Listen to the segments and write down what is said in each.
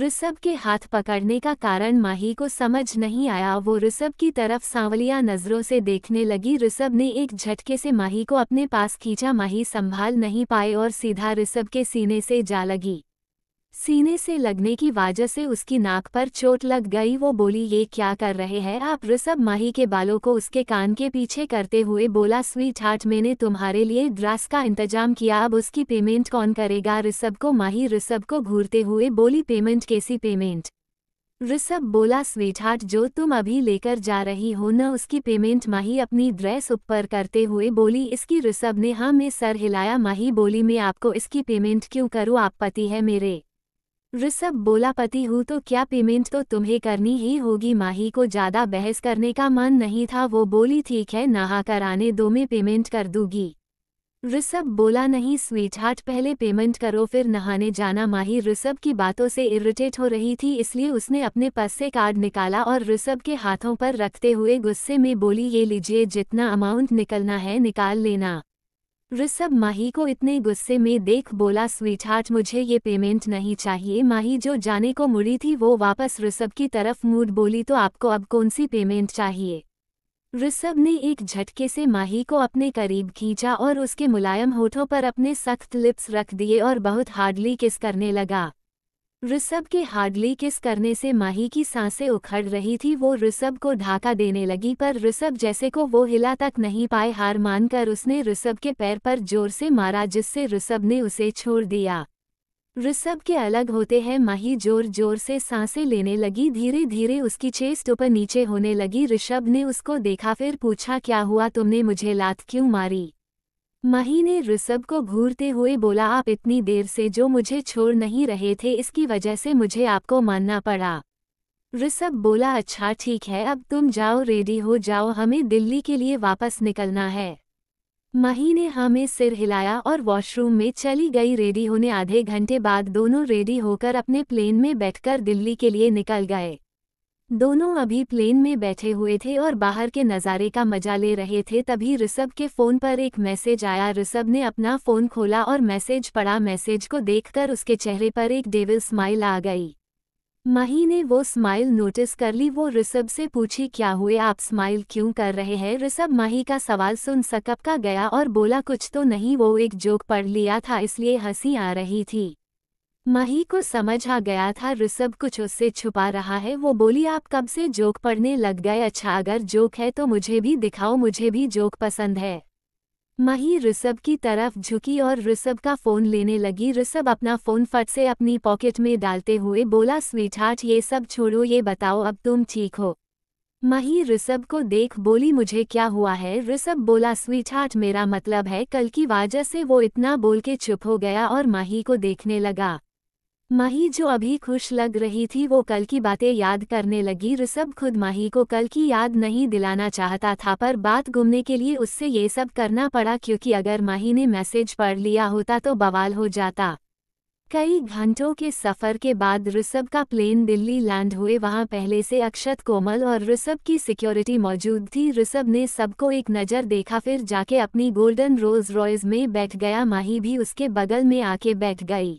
ऋषभ के हाथ पकड़ने का कारण माही को समझ नहीं आया वो ऋषभ की तरफ सांवलिया नजरों से देखने लगी ऋषभ ने एक झटके से माही को अपने पास खींचा माही संभाल नहीं पाए और सीधा ऋषभ के सीने से जा लगी सीने से लगने की वजह से उसकी नाक पर चोट लग गई वो बोली ये क्या कर रहे हैं आप ऋषभ माही के बालों को उसके कान के पीछे करते हुए बोला स्वीट हार्ट मैंने तुम्हारे लिए ड्रास का इंतजाम किया अब उसकी पेमेंट कौन करेगा ऋषभ को माही ऋषभ को घूरते हुए बोली पेमेंट कैसी पेमेंट ऋषभ बोला हार्ट जो तुम अभी लेकर जा रही हो न उसकी पेमेंट माही अपनी ड्रेस ऊपर करते हुए बोली इसकी ऋषभ ने हाँ मैं सर हिलाया माही बोली मैं आपको इसकी पेमेंट क्यों करूँ आप पति है मेरे ऋषभ बोला पति हूँ तो क्या पेमेंट तो तुम्हें करनी ही होगी माही को ज़्यादा बहस करने का मन नहीं था वो बोली ठीक है नहा कर आने दो में पेमेंट कर दूंगी ऋषभ बोला नहीं स्वीट हार्ट पहले पेमेंट करो फिर नहाने जाना माही ऋषभ की बातों से इरिटेट हो रही थी इसलिए उसने अपने पस से कार्ड निकाला और ऋषभ के हाथों पर रखते हुए गुस्से में बोली ये लीजिए जितना अमाउंट निकलना है निकाल लेना ऋषभ माही को इतने गुस्से में देख बोला स्वीटहार्ट मुझे ये पेमेंट नहीं चाहिए माही जो जाने को मुड़ी थी वो वापस ऋषभ की तरफ मूड बोली तो आपको अब कौन सी पेमेंट चाहिए ऋषभ ने एक झटके से माही को अपने करीब खींचा और उसके मुलायम होठों पर अपने सख्त लिप्स रख दिए और बहुत हार्डली किस करने लगा ऋषभ के हार्डली किस करने से माही की सांसें उखड़ रही थी वो ऋषभ को ढाका देने लगी पर ऋषभ जैसे को वो हिला तक नहीं पाए हार मानकर उसने ऋषभ के पैर पर जोर से मारा जिससे ऋषभ ने उसे छोड़ दिया ऋषभ के अलग होते हैं माही जोर जोर से सांसें लेने लगी धीरे धीरे उसकी चेस्ट ऊपर नीचे होने लगी ऋषभ ने उसको देखा फिर पूछा क्या हुआ तुमने मुझे लात क्यों मारी मही ने ऋषभ को घूरते हुए बोला आप इतनी देर से जो मुझे छोड़ नहीं रहे थे इसकी वजह से मुझे आपको मानना पड़ा ऋषभ बोला अच्छा ठीक है अब तुम जाओ रेडी हो जाओ हमें दिल्ली के लिए वापस निकलना है मही ने हमें सिर हिलाया और वॉशरूम में चली गई रेडी होने आधे घंटे बाद दोनों रेडी होकर अपने प्लेन में बैठकर दिल्ली के लिए निकल गए दोनों अभी प्लेन में बैठे हुए थे और बाहर के नज़ारे का मजा ले रहे थे तभी ऋषभ के फ़ोन पर एक मैसेज आया ऋषभ ने अपना फ़ोन खोला और मैसेज पढ़ा मैसेज को देखकर उसके चेहरे पर एक डेविल स्माइल आ गई माही ने वो स्माइल नोटिस कर ली वो ऋषभ से पूछी क्या हुए आप स्माइल क्यों कर रहे हैं ऋषभ माही का सवाल सुन सकप का गया और बोला कुछ तो नहीं वो एक जोक पढ़ लिया था इसलिए हंसी आ रही थी माही को समझ आ गया था ऋषभ कुछ उससे छुपा रहा है वो बोली आप कब से जोक पढ़ने लग गए अच्छा अगर जोक है तो मुझे भी दिखाओ मुझे भी जोक पसंद है माही ऋषभ की तरफ झुकी और ऋषभ का फ़ोन लेने लगी ऋषभ अपना फ़ोन फट से अपनी पॉकेट में डालते हुए बोला स्वीटहार्ट ये सब छोड़ो ये बताओ अब तुम ठीक हो माही ऋषभ को देख बोली मुझे क्या हुआ है ऋषभ बोला स्वीटहार्ट मेरा मतलब है कल की वजह से वो इतना बोल के चुप हो गया और माही को देखने लगा माही जो अभी खुश लग रही थी वो कल की बातें याद करने लगी ऋषभ खुद माही को कल की याद नहीं दिलाना चाहता था पर बात घूमने के लिए उससे ये सब करना पड़ा क्योंकि अगर माही ने मैसेज पढ़ लिया होता तो बवाल हो जाता कई घंटों के सफ़र के बाद ऋषभ का प्लेन दिल्ली लैंड हुए वहां पहले से अक्षत कोमल और ऋषभ की सिक्योरिटी मौजूद थी ऋषभ ने सबको एक नज़र देखा फिर जाके अपनी गोल्डन रोज रॉयज़ में बैठ गया माही भी उसके बगल में आके बैठ गई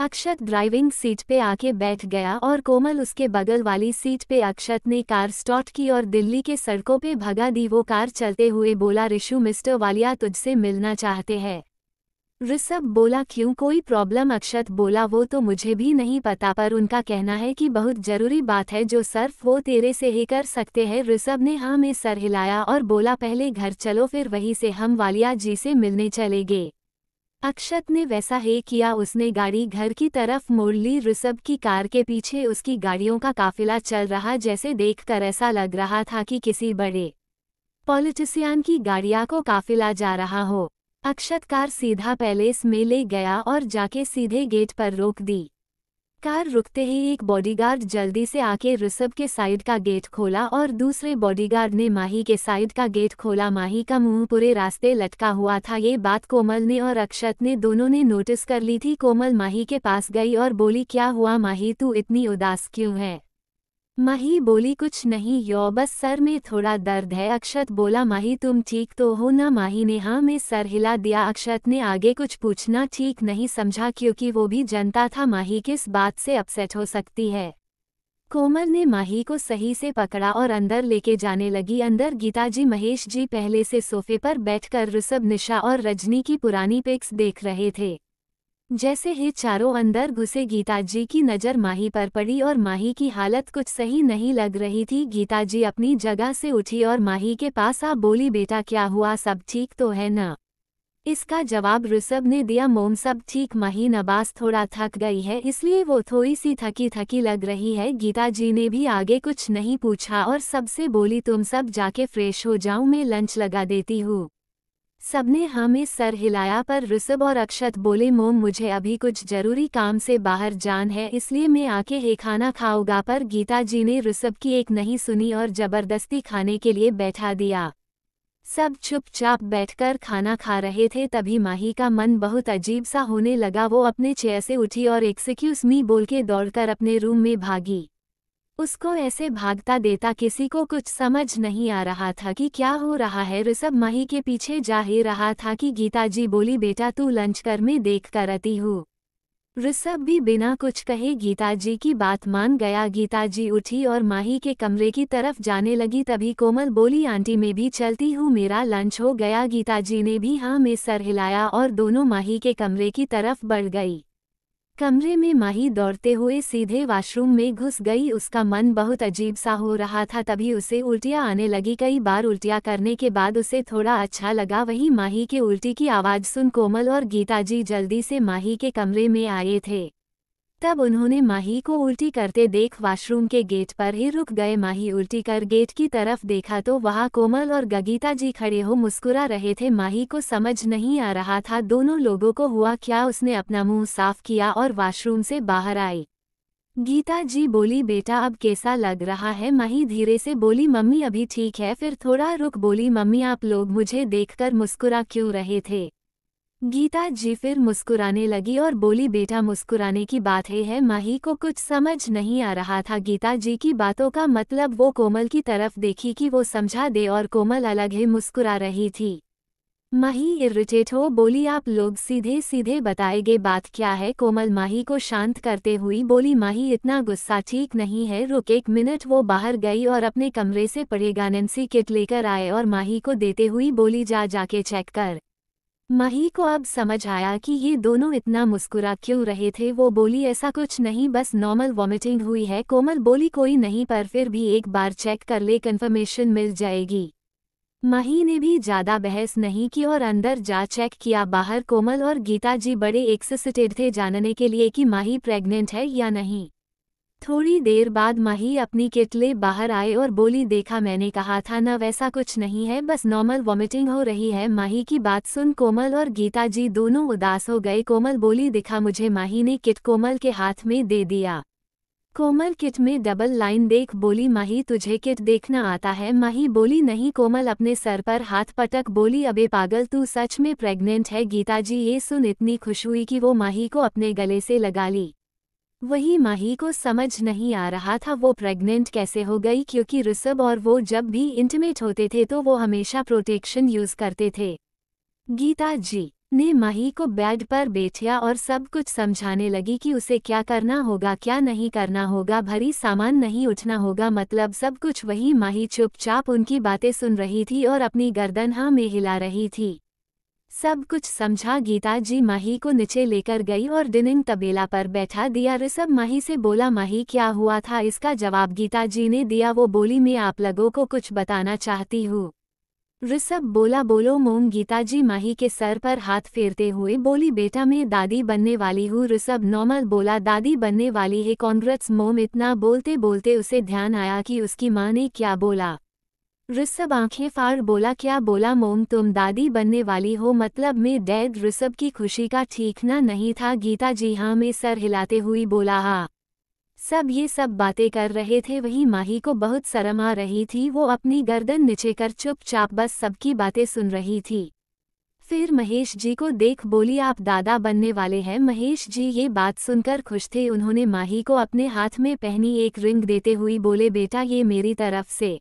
अक्षत ड्राइविंग सीट पे आके बैठ गया और कोमल उसके बगल वाली सीट पे अक्षत ने कार स्टॉट की और दिल्ली के सड़कों पे भगा दी वो कार चलते हुए बोला ऋषु मिस्टर वालिया तुझसे मिलना चाहते हैं ऋषभ बोला क्यों कोई प्रॉब्लम अक्षत बोला वो तो मुझे भी नहीं पता पर उनका कहना है कि बहुत जरूरी बात है जो सर्फ वो तेरे से ही कर सकते हैं ऋषभ ने हाँ में सर हिलाया और बोला पहले घर चलो फिर वहीं से हम वालिया जी से मिलने चले अक्षत ने वैसा ही किया उसने गाड़ी घर की तरफ मोड़ ली ऋषभ की कार के पीछे उसकी गाड़ियों का काफिला चल रहा जैसे देखकर ऐसा लग रहा था कि किसी बड़े पॉलिटिशियन की गाड़िया को काफिला जा रहा हो अक्षत कार सीधा पैलेस में ले गया और जाके सीधे गेट पर रोक दी कार रुकते ही एक बॉडीगार्ड जल्दी से आके ऋषभ के साइड का गेट खोला और दूसरे बॉडीगार्ड ने माही के साइड का गेट खोला माही का मुंह पूरे रास्ते लटका हुआ था ये बात कोमल ने और अक्षत ने दोनों ने नोटिस कर ली थी कोमल माही के पास गई और बोली क्या हुआ माही तू इतनी उदास क्यों है माही बोली कुछ नहीं यो बस सर में थोड़ा दर्द है अक्षत बोला माही तुम ठीक तो हो ना माही ने हाँ में सर हिला दिया अक्षत ने आगे कुछ पूछना ठीक नहीं समझा क्योंकि वो भी जनता था माही किस बात से अपसेट हो सकती है कोमल ने माही को सही से पकड़ा और अंदर लेके जाने लगी अंदर गीता जी महेश जी पहले से सोफे पर बैठकर ऋषभ निशा और रजनी की पुरानी पिक्स देख रहे थे जैसे ही चारों अंदर घुसे गीताजी की नज़र माही पर पड़ी और माही की हालत कुछ सही नहीं लग रही थी गीताजी अपनी जगह से उठी और माही के पास आ बोली बेटा क्या हुआ सब ठीक तो है न इसका जवाब ऋषभ ने दिया मोम सब ठीक माही नबास थोड़ा थक गई है इसलिए वो थोड़ी सी थकी थकी लग रही है गीताजी ने भी आगे कुछ नहीं पूछा और सबसे बोली तुम सब जाके फ्रेश हो जाऊँ मैं लंच लगा देती हूँ सबने हमें सर हिलाया पर ऋषभ और अक्षत बोले मोम मुझे अभी कुछ जरूरी काम से बाहर जान है इसलिए मैं आके ही खाना खाऊंगा पर गीता जी ने ऋषभ की एक नहीं सुनी और जबरदस्ती खाने के लिए बैठा दिया सब चुपचाप बैठकर खाना खा रहे थे तभी माही का मन बहुत अजीब सा होने लगा वो अपने चेयर से उठी और एक्सिक्यूज मी बोल के दौड़कर अपने रूम में भागी उसको ऐसे भागता देता किसी को कुछ समझ नहीं आ रहा था कि क्या हो रहा है ऋषभ मही के पीछे जा ही रहा था कि गीता जी बोली बेटा तू लंच कर में देख कर अती हूँ ऋषभ भी बिना कुछ कहे गीता जी की बात मान गया गीता जी उठी और माही के कमरे की तरफ जाने लगी तभी कोमल बोली आंटी मैं भी चलती हूँ मेरा लंच हो गया गीता जी ने भी हाँ में सर हिलाया और दोनों माही के कमरे की तरफ बढ़ गई कमरे में माही दौड़ते हुए सीधे वॉशरूम में घुस गई उसका मन बहुत अजीब सा हो रहा था तभी उसे उल्टियाँ आने लगी कई बार उल्टियाँ करने के बाद उसे थोड़ा अच्छा लगा वही माही के उल्टी की आवाज़ सुन कोमल और गीताजी जल्दी से माही के कमरे में आए थे तब उन्होंने माही को उल्टी करते देख वॉशरूम के गेट पर ही रुक गए माही उल्टी कर गेट की तरफ देखा तो वहाँ कोमल और गगीता जी खड़े हो मुस्कुरा रहे थे माही को समझ नहीं आ रहा था दोनों लोगों को हुआ क्या उसने अपना मुंह साफ किया और वॉशरूम से बाहर आई गीता जी बोली बेटा अब कैसा लग रहा है माही धीरे से बोली मम्मी अभी ठीक है फिर थोड़ा रुक बोली मम्मी आप लोग मुझे देखकर मुस्कुरा क्यों रहे थे गीता जी फिर मुस्कुराने लगी और बोली बेटा मुस्कुराने की बात है, है माही को कुछ समझ नहीं आ रहा था गीता जी की बातों का मतलब वो कोमल की तरफ देखी कि वो समझा दे और कोमल अलग ही मुस्कुरा रही थी माही इरिटेट हो बोली आप लोग सीधे सीधे बताएंगे बात क्या है कोमल माही को शांत करते हुई बोली माही इतना गुस्सा ठीक नहीं है रुक एक मिनट वो बाहर गई और अपने कमरे से पड़े गानेंसी किट लेकर आए और माही को देते हुई बोली जा जाके चेक कर मही को अब समझ आया कि ये दोनों इतना मुस्कुरा क्यों रहे थे वो बोली ऐसा कुछ नहीं बस नॉर्मल वॉमिटिंग हुई है कोमल बोली कोई नहीं पर फिर भी एक बार चेक कर ले कन्फर्मेशन मिल जाएगी मही ने भी ज़्यादा बहस नहीं की और अंदर जा चेक किया बाहर कोमल और गीता जी बड़े एक्ससिटेड थे जानने के लिए कि माही प्रेग्नेंट है या नहीं थोड़ी देर बाद माही अपनी किट ले बाहर आए और बोली देखा मैंने कहा था न वैसा कुछ नहीं है बस नॉर्मल वॉमिटिंग हो रही है माही की बात सुन कोमल और गीता जी दोनों उदास हो गए कोमल बोली दिखा मुझे माही ने किट कोमल के हाथ में दे दिया कोमल किट में डबल लाइन देख बोली माही तुझे किट देखना आता है माही बोली नहीं कोमल अपने सर पर हाथ पटक बोली अबे पागल तू सच में प्रेग्नेंट है गीता जी ये सुन इतनी खुश हुई कि वो माही को अपने गले से लगा ली वही माही को समझ नहीं आ रहा था वो प्रेग्नेंट कैसे हो गई क्योंकि ऋषभ और वो जब भी इंटीमेट होते थे तो वो हमेशा प्रोटेक्शन यूज करते थे गीता जी ने माही को बेड पर बैठिया और सब कुछ समझाने लगी कि उसे क्या करना होगा क्या नहीं करना होगा भरी सामान नहीं उठना होगा मतलब सब कुछ वही माही चुपचाप उनकी बातें सुन रही थी और अपनी गर्दन हाँ में हिला रही थी सब कुछ समझा गीता जी माही को नीचे लेकर गई और डिनिंग तबेला पर बैठा दिया ऋषभ माही से बोला माही क्या हुआ था इसका जवाब गीता जी ने दिया वो बोली मैं आप लोगों को कुछ बताना चाहती हूँ ऋषभ बोला बोलो मोम गीता जी माही के सर पर हाथ फेरते हुए बोली बेटा मैं दादी बनने वाली हूँ ऋषभ नॉर्मल बोला दादी बनने वाली है कॉन्ग्रेट्स मोम इतना बोलते बोलते उसे ध्यान आया कि उसकी माँ ने क्या बोला ऋषभ आंखें फाड़ बोला क्या बोला मोम तुम दादी बनने वाली हो मतलब मैं डैड ऋषभ की खुशी का ठीकना नहीं था गीता जी हाँ मैं सर हिलाते हुई बोला हाँ सब ये सब बातें कर रहे थे वहीं माही को बहुत शर्म आ रही थी वो अपनी गर्दन नीचे कर चुपचाप बस सबकी बातें सुन रही थी फिर महेश जी को देख बोली आप दादा बनने वाले हैं महेश जी ये बात सुनकर खुश थे उन्होंने माही को अपने हाथ में पहनी एक रिंग देते हुई बोले बेटा ये मेरी तरफ से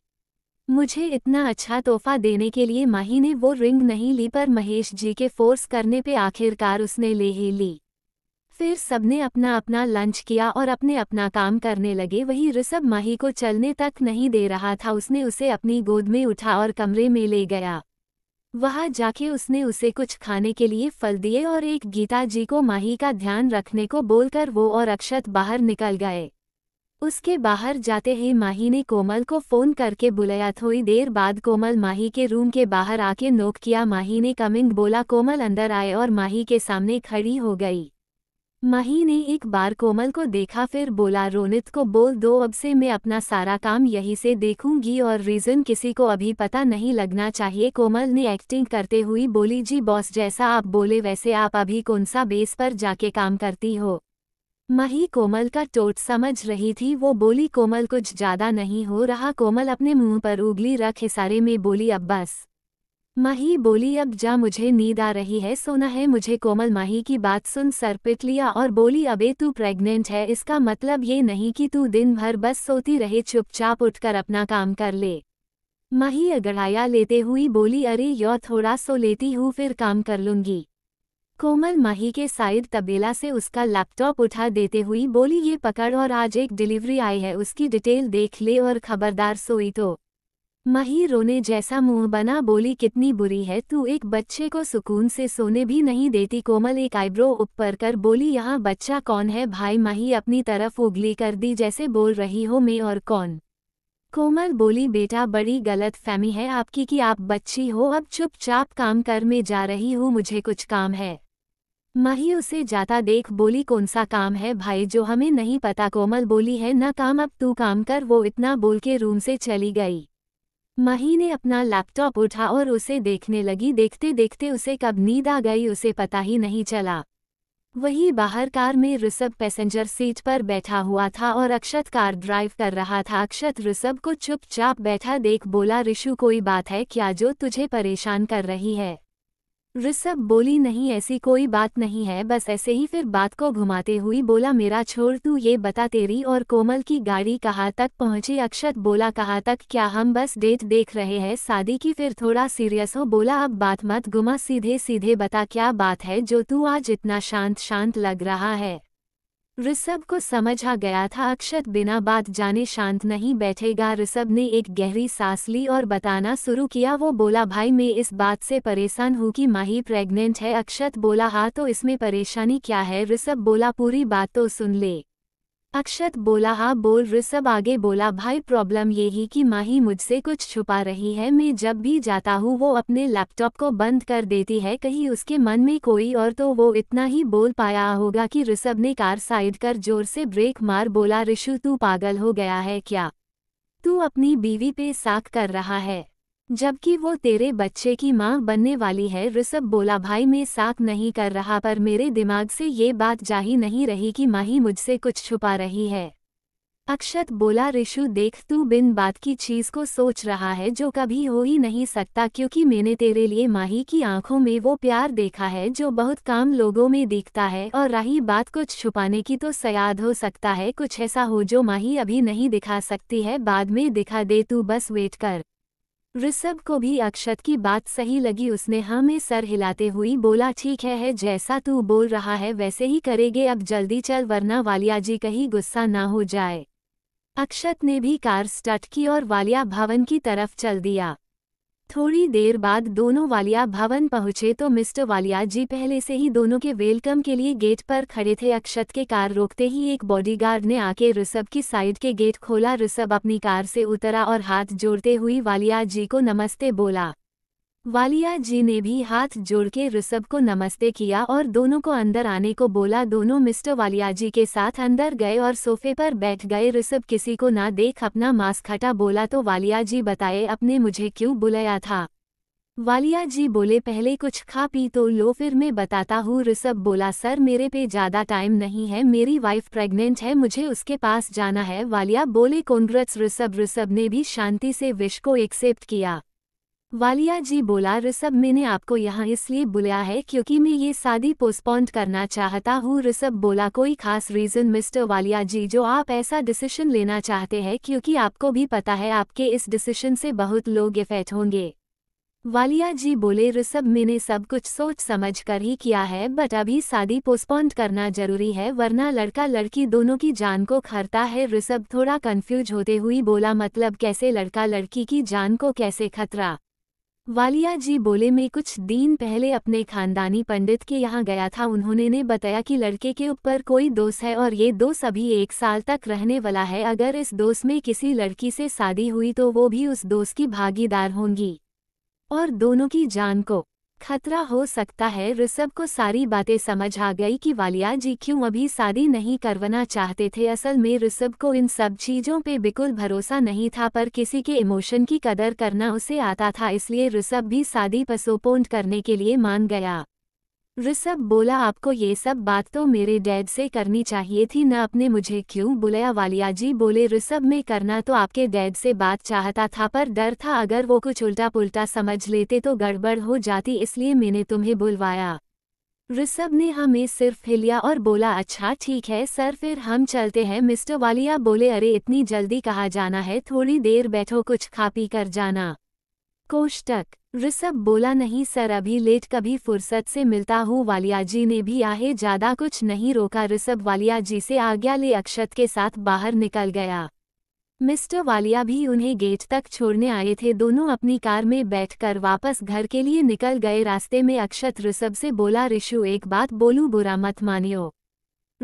मुझे इतना अच्छा तोहफा देने के लिए माही ने वो रिंग नहीं ली पर महेश जी के फोर्स करने पे आखिरकार उसने ले ही ली फिर सबने अपना अपना लंच किया और अपने अपना काम करने लगे वही ऋषभ माही को चलने तक नहीं दे रहा था उसने उसे अपनी गोद में उठा और कमरे में ले गया वहां जाके उसने उसे कुछ खाने के लिए फल दिए और एक गीता जी को माही का ध्यान रखने को बोलकर वो और अक्षत बाहर निकल गए उसके बाहर जाते ही माही ने कोमल को फोन करके बुलाया थोड़ी देर बाद कोमल माही के रूम के बाहर आके नोक किया माही ने कमिंग बोला कोमल अंदर आए और माही के सामने खड़ी हो गई माही ने एक बार कोमल को देखा फिर बोला रोनित को बोल दो अब से मैं अपना सारा काम यहीं से देखूंगी और रीज़न किसी को अभी पता नहीं लगना चाहिए कोमल ने एक्टिंग करते हुई बोली जी बॉस जैसा आप बोले वैसे आप अभी कौन सा बेस पर जाके काम करती हो मही कोमल का टोट समझ रही थी वो बोली कोमल कुछ ज्यादा नहीं हो रहा कोमल अपने मुंह पर उगली रख इशारे में बोली अब बस मही बोली अब जा मुझे नींद आ रही है सोना है मुझे कोमल माही की बात सुन सर पिट लिया और बोली अबे तू प्रेग्नेंट है इसका मतलब ये नहीं कि तू दिन भर बस सोती रहे चुपचाप उठकर अपना काम कर ले मही अगड़ाया लेते हुई बोली अरे यो थोड़ा सो लेती हूँ फिर काम कर लूँगी कोमल माही के साइड तबेला से उसका लैपटॉप उठा देते हुई बोली ये पकड़ और आज एक डिलीवरी आई है उसकी डिटेल देख ले और खबरदार सोई तो मही रोने जैसा मुंह बना बोली कितनी बुरी है तू एक बच्चे को सुकून से सोने भी नहीं देती कोमल एक आईब्रो ऊपर कर बोली यहाँ बच्चा कौन है भाई माही अपनी तरफ उगली कर दी जैसे बोल रही हो मैं और कौन कोमल बोली बेटा बड़ी गलत फहमी है आपकी कि आप बच्ची हो अब चुपचाप काम कर में जा रही हूँ मुझे कुछ काम है माही उसे जाता देख बोली कौन सा काम है भाई जो हमें नहीं पता कोमल बोली है न काम अब तू काम कर वो इतना बोल के रूम से चली गई माही ने अपना लैपटॉप उठा और उसे देखने लगी देखते देखते उसे कब नींद आ गई उसे पता ही नहीं चला वही बाहर कार में ऋषभ पैसेंजर सीट पर बैठा हुआ था और अक्षत कार ड्राइव कर रहा था अक्षत ऋषभ को चुपचाप बैठा देख बोला ऋषु कोई बात है क्या जो तुझे परेशान कर रही है ऋषभ बोली नहीं ऐसी कोई बात नहीं है बस ऐसे ही फिर बात को घुमाते हुई बोला मेरा छोड़ तू ये बता तेरी और कोमल की गाड़ी कहाँ तक पहुँची अक्षत बोला कहाँ तक क्या हम बस डेट देख रहे हैं शादी की फिर थोड़ा सीरियस हो बोला अब बात मत घुमा सीधे सीधे बता क्या बात है जो तू आज इतना शांत शांत लग रहा है ऋषभ को समझ आ गया था अक्षत बिना बात जाने शांत नहीं बैठेगा ऋषभ ने एक गहरी सांस ली और बताना शुरू किया वो बोला भाई मैं इस बात से परेशान हूँ कि माही प्रेग्नेंट है अक्षत बोला हाँ तो इसमें परेशानी क्या है ऋषभ बोला पूरी बात तो सुन ले अक्षत बोला हाँ बोल ऋषभ आगे बोला भाई प्रॉब्लम ये ही कि माही मुझसे कुछ छुपा रही है मैं जब भी जाता हूँ वो अपने लैपटॉप को बंद कर देती है कहीं उसके मन में कोई और तो वो इतना ही बोल पाया होगा कि ऋषभ ने कार साइड कर जोर से ब्रेक मार बोला ऋषु तू पागल हो गया है क्या तू अपनी बीवी पे साख कर रहा है जबकि वो तेरे बच्चे की माँ बनने वाली है ऋषभ बोला भाई मैं साथ नहीं कर रहा पर मेरे दिमाग से ये बात जा ही नहीं रही कि माही मुझसे कुछ छुपा रही है अक्षत बोला ऋषु देख तू बिन बात की चीज़ को सोच रहा है जो कभी हो ही नहीं सकता क्योंकि मैंने तेरे लिए माही की आंखों में वो प्यार देखा है जो बहुत काम लोगों में दिखता है और रही बात कुछ छुपाने की तो सयाद हो सकता है कुछ ऐसा हो जो माही अभी नहीं दिखा सकती है बाद में दिखा दे तू बस वेट कर ऋषभ को भी अक्षत की बात सही लगी उसने हमें हाँ सर हिलाते हुई बोला ठीक है, है जैसा तू बोल रहा है वैसे ही करेंगे अब जल्दी चल वरना वालिया जी कहीं गुस्सा ना हो जाए अक्षत ने भी कार स्टार्ट की और वालिया भवन की तरफ चल दिया थोड़ी देर बाद दोनों वालिया भवन पहुंचे तो मिस्टर वालिया जी पहले से ही दोनों के वेलकम के लिए गेट पर खड़े थे अक्षत के कार रोकते ही एक बॉडीगार्ड ने आके ऋषभ की साइड के गेट खोला ऋषभ अपनी कार से उतरा और हाथ जोड़ते हुए वालिया जी को नमस्ते बोला वालिया जी ने भी हाथ जोड़ के ऋषभ को नमस्ते किया और दोनों को अंदर आने को बोला दोनों मिस्टर वालिया जी के साथ अंदर गए और सोफे पर बैठ गए ऋषभ किसी को ना देख अपना मास्क हटा बोला तो वालिया जी बताए अपने मुझे क्यों बुलाया था वालिया जी बोले पहले कुछ खा पी तो लो फिर मैं बताता हूँ ऋषभ बोला सर मेरे पे ज़्यादा टाइम नहीं है मेरी वाइफ प्रेग्नेंट है मुझे उसके पास जाना है वालिया बोले कॉन्ग्रेट्स ऋषभ ऋषभ ने भी शांति से विश को एक्सेप्ट किया वालिया जी बोला ऋषभ मैंने आपको यहाँ इसलिए बुलाया है क्योंकि मैं ये शादी पोस्टपोन्ड करना चाहता हूँ ऋषभ बोला कोई खास रीज़न मिस्टर वालिया जी जो आप ऐसा डिसीशन लेना चाहते हैं क्योंकि आपको भी पता है आपके इस डिसीशन से बहुत लोग इफेक्ट होंगे वालिया जी बोले ऋषभ मैंने सब कुछ सोच समझ कर ही किया है बट अभी शादी पोस्टपोन्ड करना जरूरी है वरना लड़का लड़की दोनों की जान को खरता है ऋषभ थोड़ा कन्फ़्यूज होते हुए बोला मतलब कैसे लड़का लड़की की जान को कैसे खतरा वालिया जी बोले मैं कुछ दिन पहले अपने खानदानी पंडित के यहाँ गया था उन्होंने ने बताया कि लड़के के ऊपर कोई दोष है और ये दोष अभी एक साल तक रहने वाला है अगर इस दोष में किसी लड़की से शादी हुई तो वो भी उस दोष की भागीदार होंगी और दोनों की जान को खतरा हो सकता है ऋषभ को सारी बातें समझ आ गई कि वालिया जी क्यों अभी शादी नहीं करवाना चाहते थे असल में ऋषभ को इन सब चीज़ों पे बिल्कुल भरोसा नहीं था पर किसी के इमोशन की कदर करना उसे आता था इसलिए ऋषभ भी शादी पसोपोन्ड करने के लिए मान गया ऋषभ बोला आपको ये सब बात तो मेरे डैड से करनी चाहिए थी न अपने मुझे क्यों बुलाया वालिया जी बोले ऋषभ में करना तो आपके डैड से बात चाहता था पर डर था अगर वो कुछ उल्टा पुल्टा समझ लेते तो गड़बड़ हो जाती इसलिए मैंने तुम्हें बुलवाया ऋषभ ने हमें हाँ, सिर्फ हिलिया और बोला अच्छा ठीक है सर फिर हम चलते हैं मिस्टर वालिया बोले अरे इतनी जल्दी कहा जाना है थोड़ी देर बैठो कुछ खा पी कर जाना कोष्टक ऋषभ बोला नहीं सर अभी लेट कभी फुर्सत से मिलता हूँ वालिया जी ने भी आहे ज्यादा कुछ नहीं रोका ऋषभ वालिया जी से आज्ञा ले अक्षत के साथ बाहर निकल गया मिस्टर वालिया भी उन्हें गेट तक छोड़ने आए थे दोनों अपनी कार में बैठकर वापस घर के लिए निकल गए रास्ते में अक्षत ऋषभ से बोला ऋषु एक बात बोलूँ बुरा मत मानियो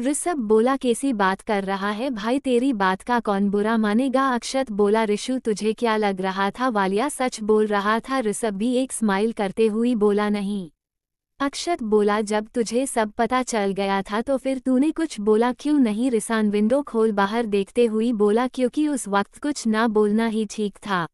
ऋषभ बोला कैसी बात कर रहा है भाई तेरी बात का कौन बुरा मानेगा अक्षत बोला ऋषु तुझे क्या लग रहा था वालिया सच बोल रहा था ऋषभ भी एक स्माइल करते हुई बोला नहीं अक्षत बोला जब तुझे सब पता चल गया था तो फिर तूने कुछ बोला क्यों नहीं रिसान विंडो खोल बाहर देखते हुई बोला क्योंकि उस वक्त कुछ ना बोलना ही ठीक था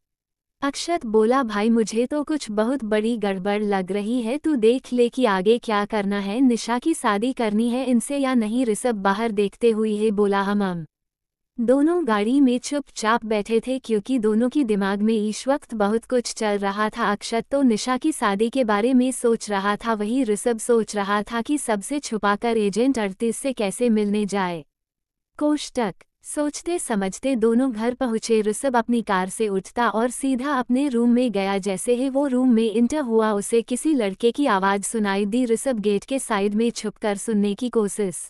अक्षत बोला भाई मुझे तो कुछ बहुत बड़ी गड़बड़ लग रही है तू देख ले कि आगे क्या करना है निशा की शादी करनी है इनसे या नहीं ऋषभ बाहर देखते हुए है बोला हम दोनों गाड़ी में चुपचाप बैठे थे क्योंकि दोनों की दिमाग में इस वक्त बहुत कुछ चल रहा था अक्षत तो निशा की शादी के बारे में सोच रहा था वही ऋषभ सोच रहा था कि सबसे छुपाकर एजेंट अड़तीस से कैसे मिलने जाए कोष्टक सोचते समझते दोनों घर पहुंचे ऋषभ अपनी कार से उठता और सीधा अपने रूम में गया जैसे ही वो रूम में इंटर हुआ उसे किसी लड़के की आवाज़ सुनाई दी ऋषभ गेट के साइड में छुपकर सुनने की कोशिश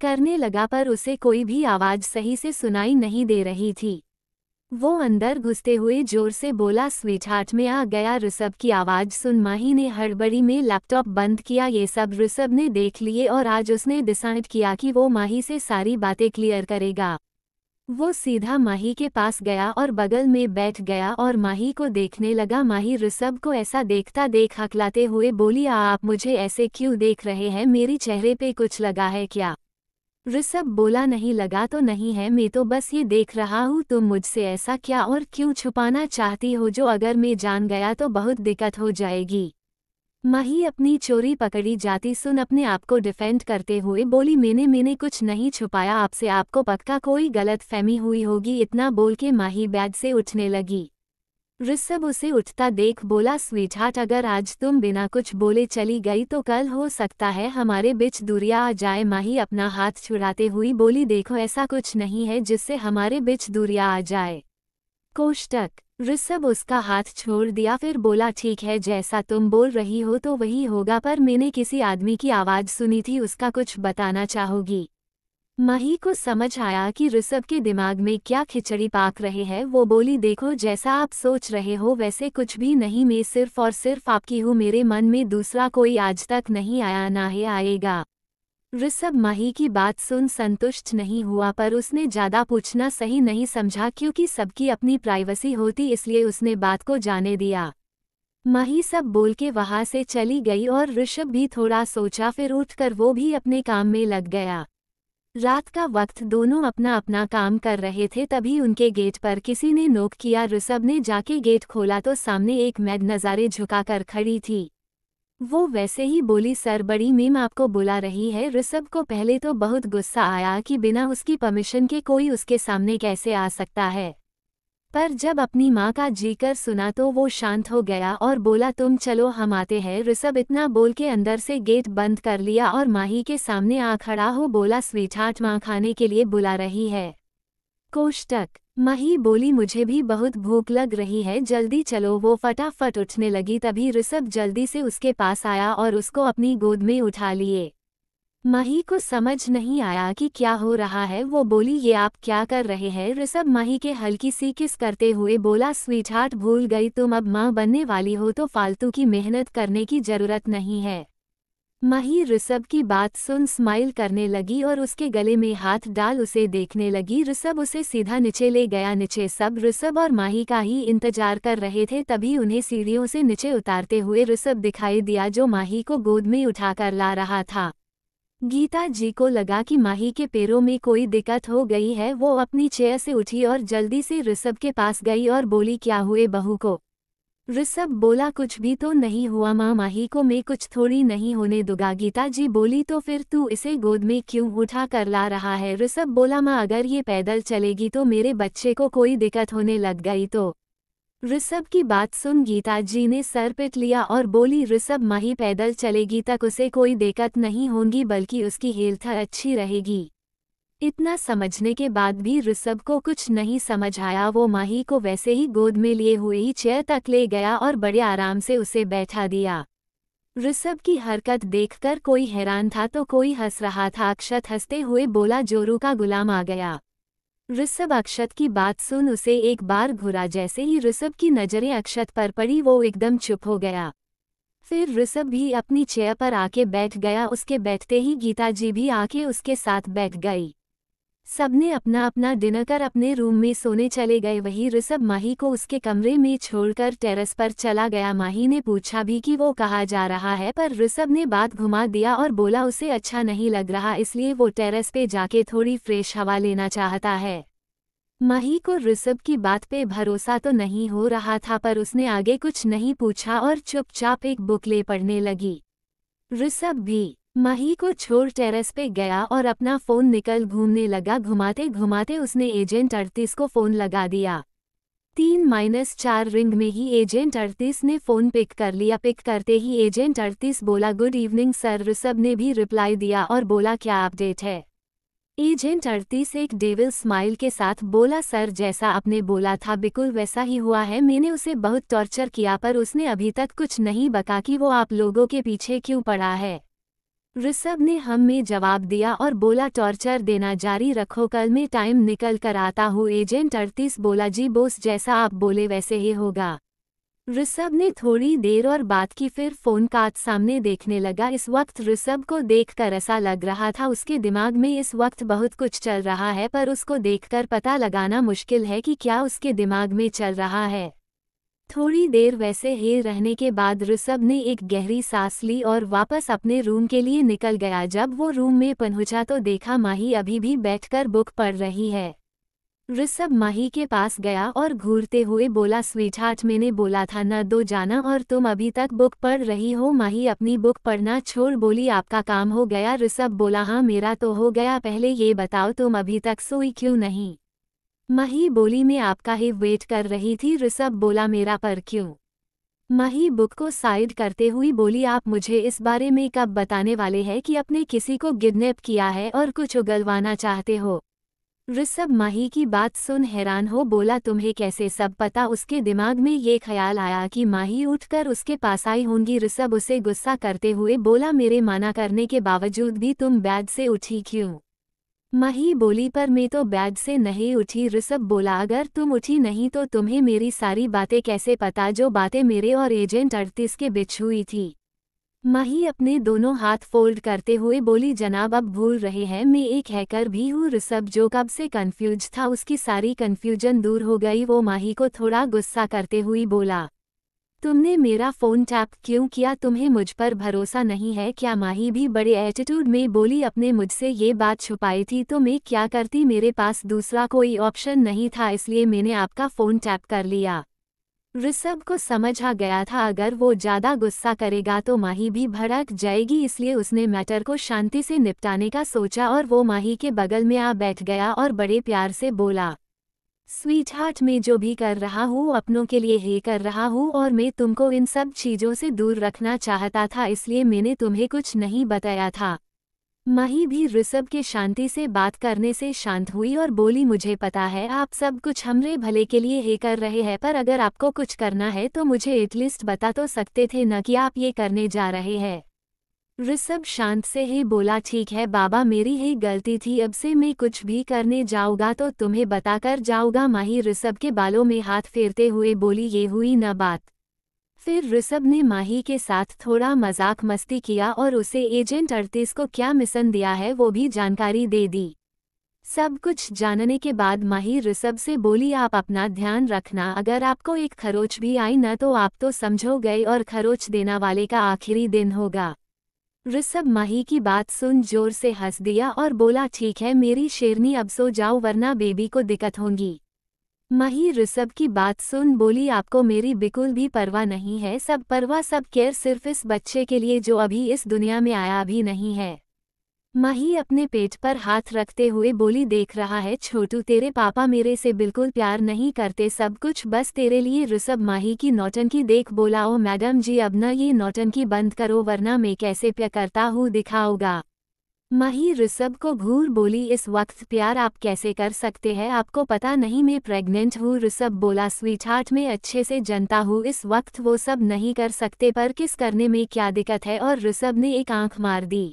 करने लगा पर उसे कोई भी आवाज़ सही से सुनाई नहीं दे रही थी वो अंदर घुसते हुए जोर से बोला स्वीट हार्ट में आ गया ऋषभ की आवाज़ सुन माही ने हड़बड़ी में लैपटॉप बंद किया ये सब ऋषभ ने देख लिए और आज उसने डिसाइड किया कि वो माही से सारी बातें क्लियर करेगा वो सीधा माही के पास गया और बगल में बैठ गया और माही को देखने लगा माही ऋषभ को ऐसा देखता देख हकलाते हुए बोली आप मुझे ऐसे क्यों देख रहे हैं मेरे चेहरे पे कुछ लगा है क्या ऋषभ बोला नहीं लगा तो नहीं है मैं तो बस ये देख रहा हूँ तुम मुझसे ऐसा क्या और क्यों छुपाना चाहती हो जो अगर मैं जान गया तो बहुत दिक्कत हो जाएगी मही अपनी चोरी पकड़ी जाती सुन अपने आप को डिफेंड करते हुए बोली मैंने मैंने कुछ नहीं छुपाया आपसे आपको पक्का कोई गलत फहमी हुई होगी इतना बोल के माही बैग से उठने लगी ऋषभ उसे उठता देख बोला स्वीटहार्ट अगर आज तुम बिना कुछ बोले चली गई तो कल हो सकता है हमारे बीच दूरिया आ जाए माही अपना हाथ छुड़ाते हुई बोली देखो ऐसा कुछ नहीं है जिससे हमारे बीच दूरिया आ जाए कोष्टक ऋषभ उसका हाथ छोड़ दिया फिर बोला ठीक है जैसा तुम बोल रही हो तो वही होगा पर मैंने किसी आदमी की आवाज़ सुनी थी उसका कुछ बताना चाहोगी मही को समझ आया कि ऋषभ के दिमाग में क्या खिचड़ी पाक रहे हैं वो बोली देखो जैसा आप सोच रहे हो वैसे कुछ भी नहीं मैं सिर्फ और सिर्फ आपकी हूँ मेरे मन में दूसरा कोई आज तक नहीं आया ना है आएगा ऋषभ मही की बात सुन संतुष्ट नहीं हुआ पर उसने ज़्यादा पूछना सही नहीं समझा क्योंकि सबकी अपनी प्राइवेसी होती इसलिए उसने बात को जाने दिया मही सब बोल के वहां से चली गई और ऋषभ भी थोड़ा सोचा फिर उठकर वो भी अपने काम में लग गया रात का वक्त दोनों अपना अपना काम कर रहे थे तभी उनके गेट पर किसी ने नोक किया ऋषभ ने जाके गेट खोला तो सामने एक मैद नज़ारे झुकाकर खड़ी थी वो वैसे ही बोली सर बड़ी मेम आपको बुला रही है ऋषभ को पहले तो बहुत गुस्सा आया कि बिना उसकी परमिशन के कोई उसके सामने कैसे आ सकता है पर जब अपनी माँ का जीकर सुना तो वो शांत हो गया और बोला तुम चलो हम आते हैं ऋषभ इतना बोल के अंदर से गेट बंद कर लिया और माही के सामने आ खड़ा हो बोला हार्ट माँ खाने के लिए बुला रही है कोष्टक मही बोली मुझे भी बहुत भूख लग रही है जल्दी चलो वो फटाफट उठने लगी तभी ऋषभ जल्दी से उसके पास आया और उसको अपनी गोद में उठा लिए माही को समझ नहीं आया कि क्या हो रहा है वो बोली ये आप क्या कर रहे हैं ऋषभ माही के हल्की सी किस करते हुए बोला स्वीट हार्ट भूल गई तुम अब माँ बनने वाली हो तो फालतू की मेहनत करने की जरूरत नहीं है माही ऋषभ की बात सुन स्माइल करने लगी और उसके गले में हाथ डाल उसे देखने लगी ऋषभ उसे सीधा नीचे ले गया नीचे सब ऋषभ और माही का ही इंतजार कर रहे थे तभी उन्हें सीढ़ियों से नीचे उतारते हुए ऋषभ दिखाई दिया जो माही को गोद में उठाकर ला रहा था गीता जी को लगा कि माही के पैरों में कोई दिक्कत हो गई है वो अपनी चेयर से उठी और जल्दी से ऋषभ के पास गई और बोली क्या हुए बहू को ऋषभ बोला कुछ भी तो नहीं हुआ माँ माही को मैं कुछ थोड़ी नहीं होने दूंगा गीता जी बोली तो फिर तू इसे गोद में क्यों उठा कर ला रहा है ऋषभ बोला माँ अगर ये पैदल चलेगी तो मेरे बच्चे को कोई दिक्कत होने लग गई तो ऋषभ की बात सुन गीता जी ने सर पिट लिया और बोली ऋषभ माही पैदल चलेगी तक उसे कोई दिक्कत नहीं होगी बल्कि उसकी हेल्थ अच्छी रहेगी इतना समझने के बाद भी ऋषभ को कुछ नहीं समझ आया वो माही को वैसे ही गोद में लिए हुए ही चेयर तक ले गया और बड़े आराम से उसे बैठा दिया ऋषभ की हरकत देखकर कोई हैरान था तो कोई हंस रहा था अक्षत हंसते हुए बोला जोरू का गुलाम आ गया ऋषभ अक्षत की बात सुन उसे एक बार घुरा जैसे ही ऋषभ की नज़रें अक्षत पर पड़ी वो एकदम चुप हो गया फिर ऋषभ भी अपनी चेयर पर आके बैठ गया उसके बैठते ही गीता जी भी आके उसके साथ बैठ गई सबने अपना अपना डिनर कर अपने रूम में सोने चले गए वहीं ऋषभ माही को उसके कमरे में छोड़कर टेरेस पर चला गया माही ने पूछा भी कि वो कहा जा रहा है पर ऋषभ ने बात घुमा दिया और बोला उसे अच्छा नहीं लग रहा इसलिए वो टेरेस पे जाके थोड़ी फ्रेश हवा लेना चाहता है माही को ऋषभ की बात पे भरोसा तो नहीं हो रहा था पर उसने आगे कुछ नहीं पूछा और चुपचाप एक बुक ले पढ़ने लगी ऋषभ भी माही को छोड़ टेरेस पे गया और अपना फोन निकल घूमने लगा घुमाते घुमाते उसने एजेंट अड़तीस को फोन लगा दिया तीन माइनस चार रिंग में ही एजेंट अड़तीस ने फ़ोन पिक कर लिया पिक करते ही एजेंट अड़तीस बोला गुड इवनिंग सर ऋषभ ने भी रिप्लाई दिया और बोला क्या अपडेट है एजेंट अड़तीस एक डेविल स्माइल के साथ बोला सर जैसा आपने बोला था बिल्कुल वैसा ही हुआ है मैंने उसे बहुत टॉर्चर किया पर उसने अभी तक कुछ नहीं बका कि वो आप लोगों के पीछे क्यों पड़ा है ऋषभ ने हम में जवाब दिया और बोला टॉर्चर देना जारी रखो कल में टाइम निकल कर आता हूँ एजेंट अड़तीस बोला जी बोस जैसा आप बोले वैसे ही होगा ऋषभ ने थोड़ी देर और बात की फिर फोन काट सामने देखने लगा इस वक्त ऋषभ को देखकर ऐसा लग रहा था उसके दिमाग में इस वक्त बहुत कुछ चल रहा है पर उसको देखकर पता लगाना मुश्किल है कि क्या उसके दिमाग में चल रहा है थोड़ी देर वैसे ही रहने के बाद ऋषभ ने एक गहरी सांस ली और वापस अपने रूम के लिए निकल गया जब वो रूम में पहुंचा तो देखा माही अभी भी बैठकर बुक पढ़ रही है ऋषभ माही के पास गया और घूरते हुए बोला स्वीट हार्ट मैंने बोला था न दो तो जाना और तुम अभी तक बुक पढ़ रही हो माही अपनी बुक पढ़ना छोड़ बोली आपका काम हो गया ऋषभ बोला हाँ मेरा तो हो गया पहले ये बताओ तुम अभी तक सोई क्यों नहीं मही बोली मैं आपका ही वेट कर रही थी ऋषभ बोला मेरा पर क्यों मही बुक को साइड करते हुई बोली आप मुझे इस बारे में कब बताने वाले हैं कि अपने किसी को किडनेप किया है और कुछ उगलवाना चाहते हो ऋषभ माही की बात सुन हैरान हो बोला तुम्हें कैसे सब पता उसके दिमाग में ये ख्याल आया कि माही उठकर उसके पास आई होंगी ऋषभ उसे गुस्सा करते हुए बोला मेरे माना करने के बावजूद भी तुम बैग से उठी क्यों मही बोली पर मैं तो बैग से नहीं उठी ऋषभ बोला अगर तुम उठी नहीं तो तुम्हें मेरी सारी बातें कैसे पता जो बातें मेरे और एजेंट अड़तीस के बिछ हुई थी मही अपने दोनों हाथ फोल्ड करते हुए बोली जनाब अब भूल रहे हैं मैं एक हैकर भी हूँ ऋषभ जो कब से कन्फ़्यूज था उसकी सारी कन्फ़्यूजन दूर हो गई वो माही को थोड़ा गुस्सा करते हुए बोला तुमने मेरा फ़ोन टैप क्यों किया तुम्हें मुझ पर भरोसा नहीं है क्या माही भी बड़े एटीट्यूड में बोली अपने मुझसे ये बात छुपाई थी तो मैं क्या करती मेरे पास दूसरा कोई ऑप्शन नहीं था इसलिए मैंने आपका फ़ोन टैप कर लिया ऋषभ को समझ आ गया था अगर वो ज़्यादा गुस्सा करेगा तो माही भी भड़क जाएगी इसलिए उसने मैटर को शांति से निपटाने का सोचा और वो माही के बगल में आ बैठ गया और बड़े प्यार से बोला स्वीट हार्ट में जो भी कर रहा हूँ अपनों के लिए ही कर रहा हूँ और मैं तुमको इन सब चीज़ों से दूर रखना चाहता था इसलिए मैंने तुम्हें कुछ नहीं बताया था माही भी ऋषभ के शांति से बात करने से शांत हुई और बोली मुझे पता है आप सब कुछ हमरे भले के लिए ही कर रहे हैं पर अगर आपको कुछ करना है तो मुझे एटलीस्ट बता तो सकते थे न कि आप ये करने जा रहे हैं ऋषभ शांत से ही बोला ठीक है बाबा मेरी ही गलती थी अब से मैं कुछ भी करने जाऊंगा तो तुम्हें बताकर जाऊंगा माही ऋषभ के बालों में हाथ फेरते हुए बोली ये हुई न बात फिर ऋषभ ने माही के साथ थोड़ा मजाक मस्ती किया और उसे एजेंट अड़तीस को क्या मिशन दिया है वो भी जानकारी दे दी सब कुछ जानने के बाद माही ऋषभ से बोली आप अपना ध्यान रखना अगर आपको एक खरोच भी आई न तो आप तो समझो गए और खरोच देना वाले का आखिरी दिन होगा ऋषभ माही की बात सुन जोर से हंस दिया और बोला ठीक है मेरी शेरनी अब सो जाओ वरना बेबी को दिक्कत होंगी माही ऋषभ की बात सुन बोली आपको मेरी बिल्कुल भी परवाह नहीं है सब परवाह सब केयर सिर्फ इस बच्चे के लिए जो अभी इस दुनिया में आया भी नहीं है माही अपने पेट पर हाथ रखते हुए बोली देख रहा है छोटू तेरे पापा मेरे से बिल्कुल प्यार नहीं करते सब कुछ बस तेरे लिए रुसब माही की नौटंकी देख बोला ओ मैडम जी अब न ये नौटंकी बंद करो वरना मैं कैसे प्य करता हूँ दिखाओगा माही रुसब को घूर बोली इस वक्त प्यार आप कैसे कर सकते हैं आपको पता नहीं मैं प्रेग्नेंट हूँ ऋषभ बोला स्वीट हार्ट में अच्छे से जनता हूँ इस वक्त वो सब नहीं कर सकते पर किस करने में क्या दिक्कत है और ऋषभ ने एक आंख मार दी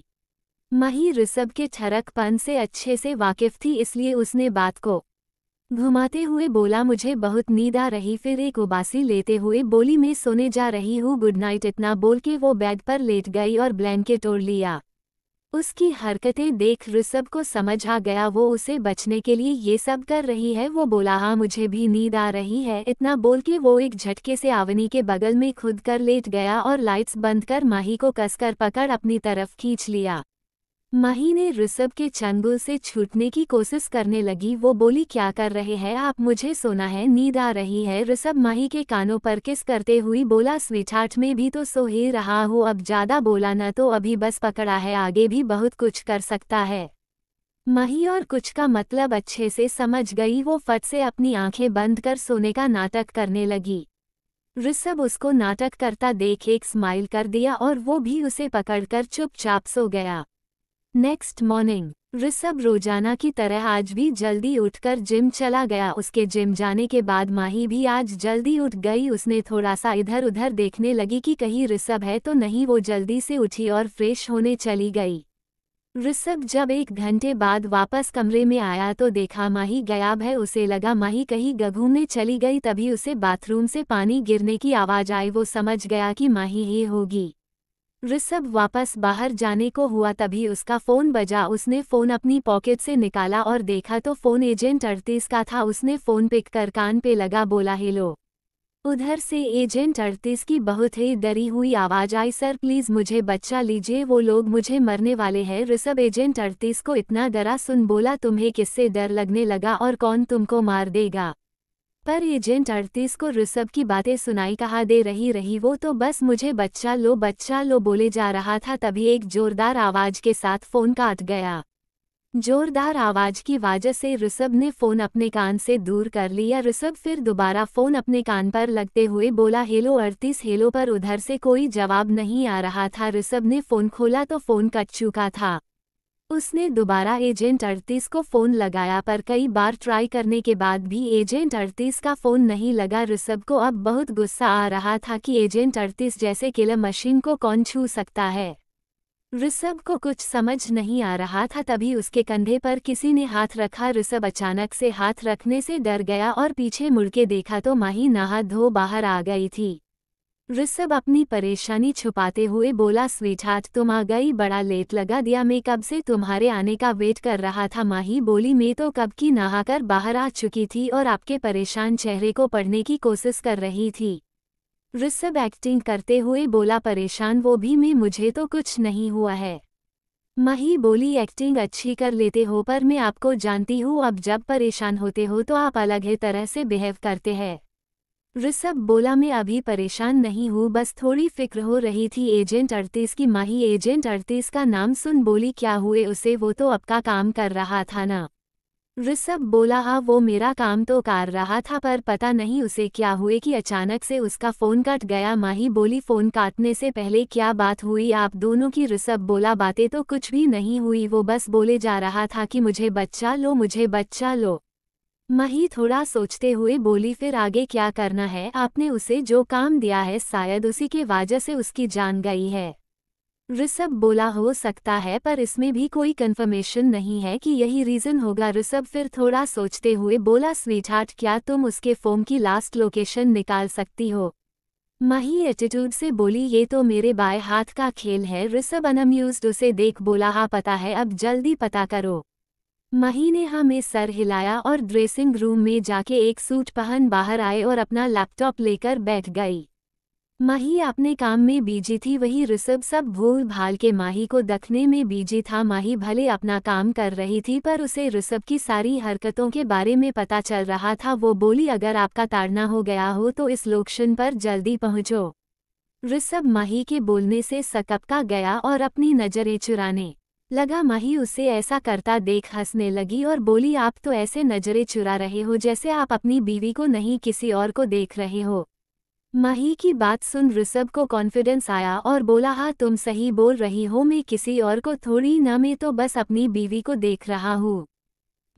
मही ऋषभ के ठरकपन से अच्छे से वाकिफ थी इसलिए उसने बात को घुमाते हुए बोला मुझे बहुत नींद आ रही फिर एक उबासी लेते हुए बोली मैं सोने जा रही हूँ गुड नाइट इतना बोल के वो बेड पर लेट गई और ब्लैंकेट ओढ़ लिया उसकी हरकतें देख ऋषभ को समझ आ गया वो उसे बचने के लिए ये सब कर रही है वो बोला हाँ मुझे भी नींद आ रही है इतना बोल के वो एक झटके से आवनी के बगल में खुद कर लेट गया और लाइट्स बंद कर माही को कसकर पकड़ अपनी तरफ खींच लिया माही ने ऋषभ के चंगुल से छूटने की कोशिश करने लगी वो बोली क्या कर रहे हैं आप मुझे सोना है नींद आ रही है ऋषभ माही के कानों पर किस करते हुई बोला स्वीटाट में भी तो सो ही रहा हो अब ज़्यादा बोला न तो अभी बस पकड़ा है आगे भी बहुत कुछ कर सकता है माही और कुछ का मतलब अच्छे से समझ गई वो फट से अपनी आंखें बंद कर सोने का नाटक करने लगी ऋषभ उसको नाटक करता देख एक स्माइल कर दिया और वो भी उसे पकड़कर चुपचाप सो गया नेक्स्ट मॉर्निंग ऋषभ रोजाना की तरह आज भी जल्दी उठकर जिम चला गया उसके जिम जाने के बाद माही भी आज जल्दी उठ गई उसने थोड़ा सा इधर उधर देखने लगी कि कहीं ऋषभ है तो नहीं वो जल्दी से उठी और फ्रेश होने चली गई ऋषभ जब एक घंटे बाद वापस कमरे में आया तो देखा माही गायब है उसे लगा माही कहीं घूमने चली गई तभी उसे बाथरूम से पानी गिरने की आवाज़ आई वो समझ गया कि माही ही होगी ऋषभ वापस बाहर जाने को हुआ तभी उसका फ़ोन बजा उसने फ़ोन अपनी पॉकेट से निकाला और देखा तो फ़ोन एजेंट अड़तीस का था उसने फ़ोन पिक कर कान पे लगा बोला हेलो उधर से एजेंट अड़तीस की बहुत ही डरी हुई आवाज़ आई सर प्लीज़ मुझे बच्चा लीजिए वो लोग मुझे मरने वाले हैं ऋषभ एजेंट अड़तीस को इतना डरा सुन बोला तुम्हें किससे डर लगने लगा और कौन तुमको मार देगा पर एजेंट अड़तीस को ऋषभ की बातें सुनाई कहा दे रही रही वो तो बस मुझे बच्चा लो बच्चा लो बोले जा रहा था तभी एक जोरदार आवाज के साथ फोन काट गया जोरदार आवाज की वजह से ऋषभ ने फोन अपने कान से दूर कर लिया ऋषभ फिर दोबारा फोन अपने कान पर लगते हुए बोला हेलो अड़तीस हेलो पर उधर से कोई जवाब नहीं आ रहा था ऋषभ ने फोन खोला तो फोन कट चुका था उसने दोबारा एजेंट अड़तीस को फ़ोन लगाया पर कई बार ट्राई करने के बाद भी एजेंट अड़तीस का फ़ोन नहीं लगा ऋषभ को अब बहुत गुस्सा आ रहा था कि एजेंट अड़तीस जैसे किलर मशीन को कौन छू सकता है ऋषभ को कुछ समझ नहीं आ रहा था तभी उसके कंधे पर किसी ने हाथ रखा ऋषभ अचानक से हाथ रखने से डर गया और पीछे मुड़के देखा तो माही नहा धो बाहर आ गई थी ऋषभ अपनी परेशानी छुपाते हुए बोला स्वीटहार्ट तुम आ गई बड़ा लेट लगा दिया मैं कब से तुम्हारे आने का वेट कर रहा था माही बोली मैं तो कब की नहाकर बाहर आ चुकी थी और आपके परेशान चेहरे को पढ़ने की कोशिश कर रही थी ऋषभ एक्टिंग करते हुए बोला परेशान वो भी मैं मुझे तो कुछ नहीं हुआ है मही बोली एक्टिंग अच्छी कर लेते हो पर मैं आपको जानती हूँ अब जब परेशान होते हो तो आप अलग ही तरह से बिहेव करते हैं ऋषभ बोला मैं अभी परेशान नहीं हूँ बस थोड़ी फिक्र हो रही थी एजेंट अड़तीस की माही एजेंट अड़तीस का नाम सुन बोली क्या हुए उसे वो तो आपका काम कर रहा था ना ऋषभ बोला हाँ वो मेरा काम तो कर रहा था पर पता नहीं उसे क्या हुए कि अचानक से उसका फ़ोन कट गया माही बोली फ़ोन काटने से पहले क्या बात हुई आप दोनों की ऋषभ बोला बातें तो कुछ भी नहीं हुई वो बस बोले जा रहा था कि मुझे बच्चा लो मुझे बच्चा लो मही थोड़ा सोचते हुए बोली फिर आगे क्या करना है आपने उसे जो काम दिया है शायद उसी के वजह से उसकी जान गई है ऋषभ बोला हो सकता है पर इसमें भी कोई कंफर्मेशन नहीं है कि यही रीज़न होगा ऋषभ फिर थोड़ा सोचते हुए बोला स्वीटहार्ट क्या तुम उसके फ़ोन की लास्ट लोकेशन निकाल सकती हो मही एटीट्यूड से बोली ये तो मेरे बाएं हाथ का खेल है ऋषभ अनम्यूज उसे देख बोला हाँ पता है अब जल्दी पता करो मही ने हमें सर हिलाया और ड्रेसिंग रूम में जाके एक सूट पहन बाहर आए और अपना लैपटॉप लेकर बैठ गई माही अपने काम में बीजी थी वही ऋषभ सब भूल भाल के माही को दखने में बीजी था माही भले अपना काम कर रही थी पर उसे ऋषभ की सारी हरकतों के बारे में पता चल रहा था वो बोली अगर आपका ताड़ना हो गया हो तो इस लोकशन पर जल्दी पहुंचो ऋषभ माही के बोलने से सकपका गया और अपनी नज़रें चुराने लगा माही उसे ऐसा करता देख हंसने लगी और बोली आप तो ऐसे नजरे चुरा रहे हो जैसे आप अपनी बीवी को नहीं किसी और को देख रहे हो माही की बात सुन ऋषभ को कॉन्फिडेंस आया और बोला हाँ तुम सही बोल रही हो मैं किसी और को थोड़ी न मैं तो बस अपनी बीवी को देख रहा हूँ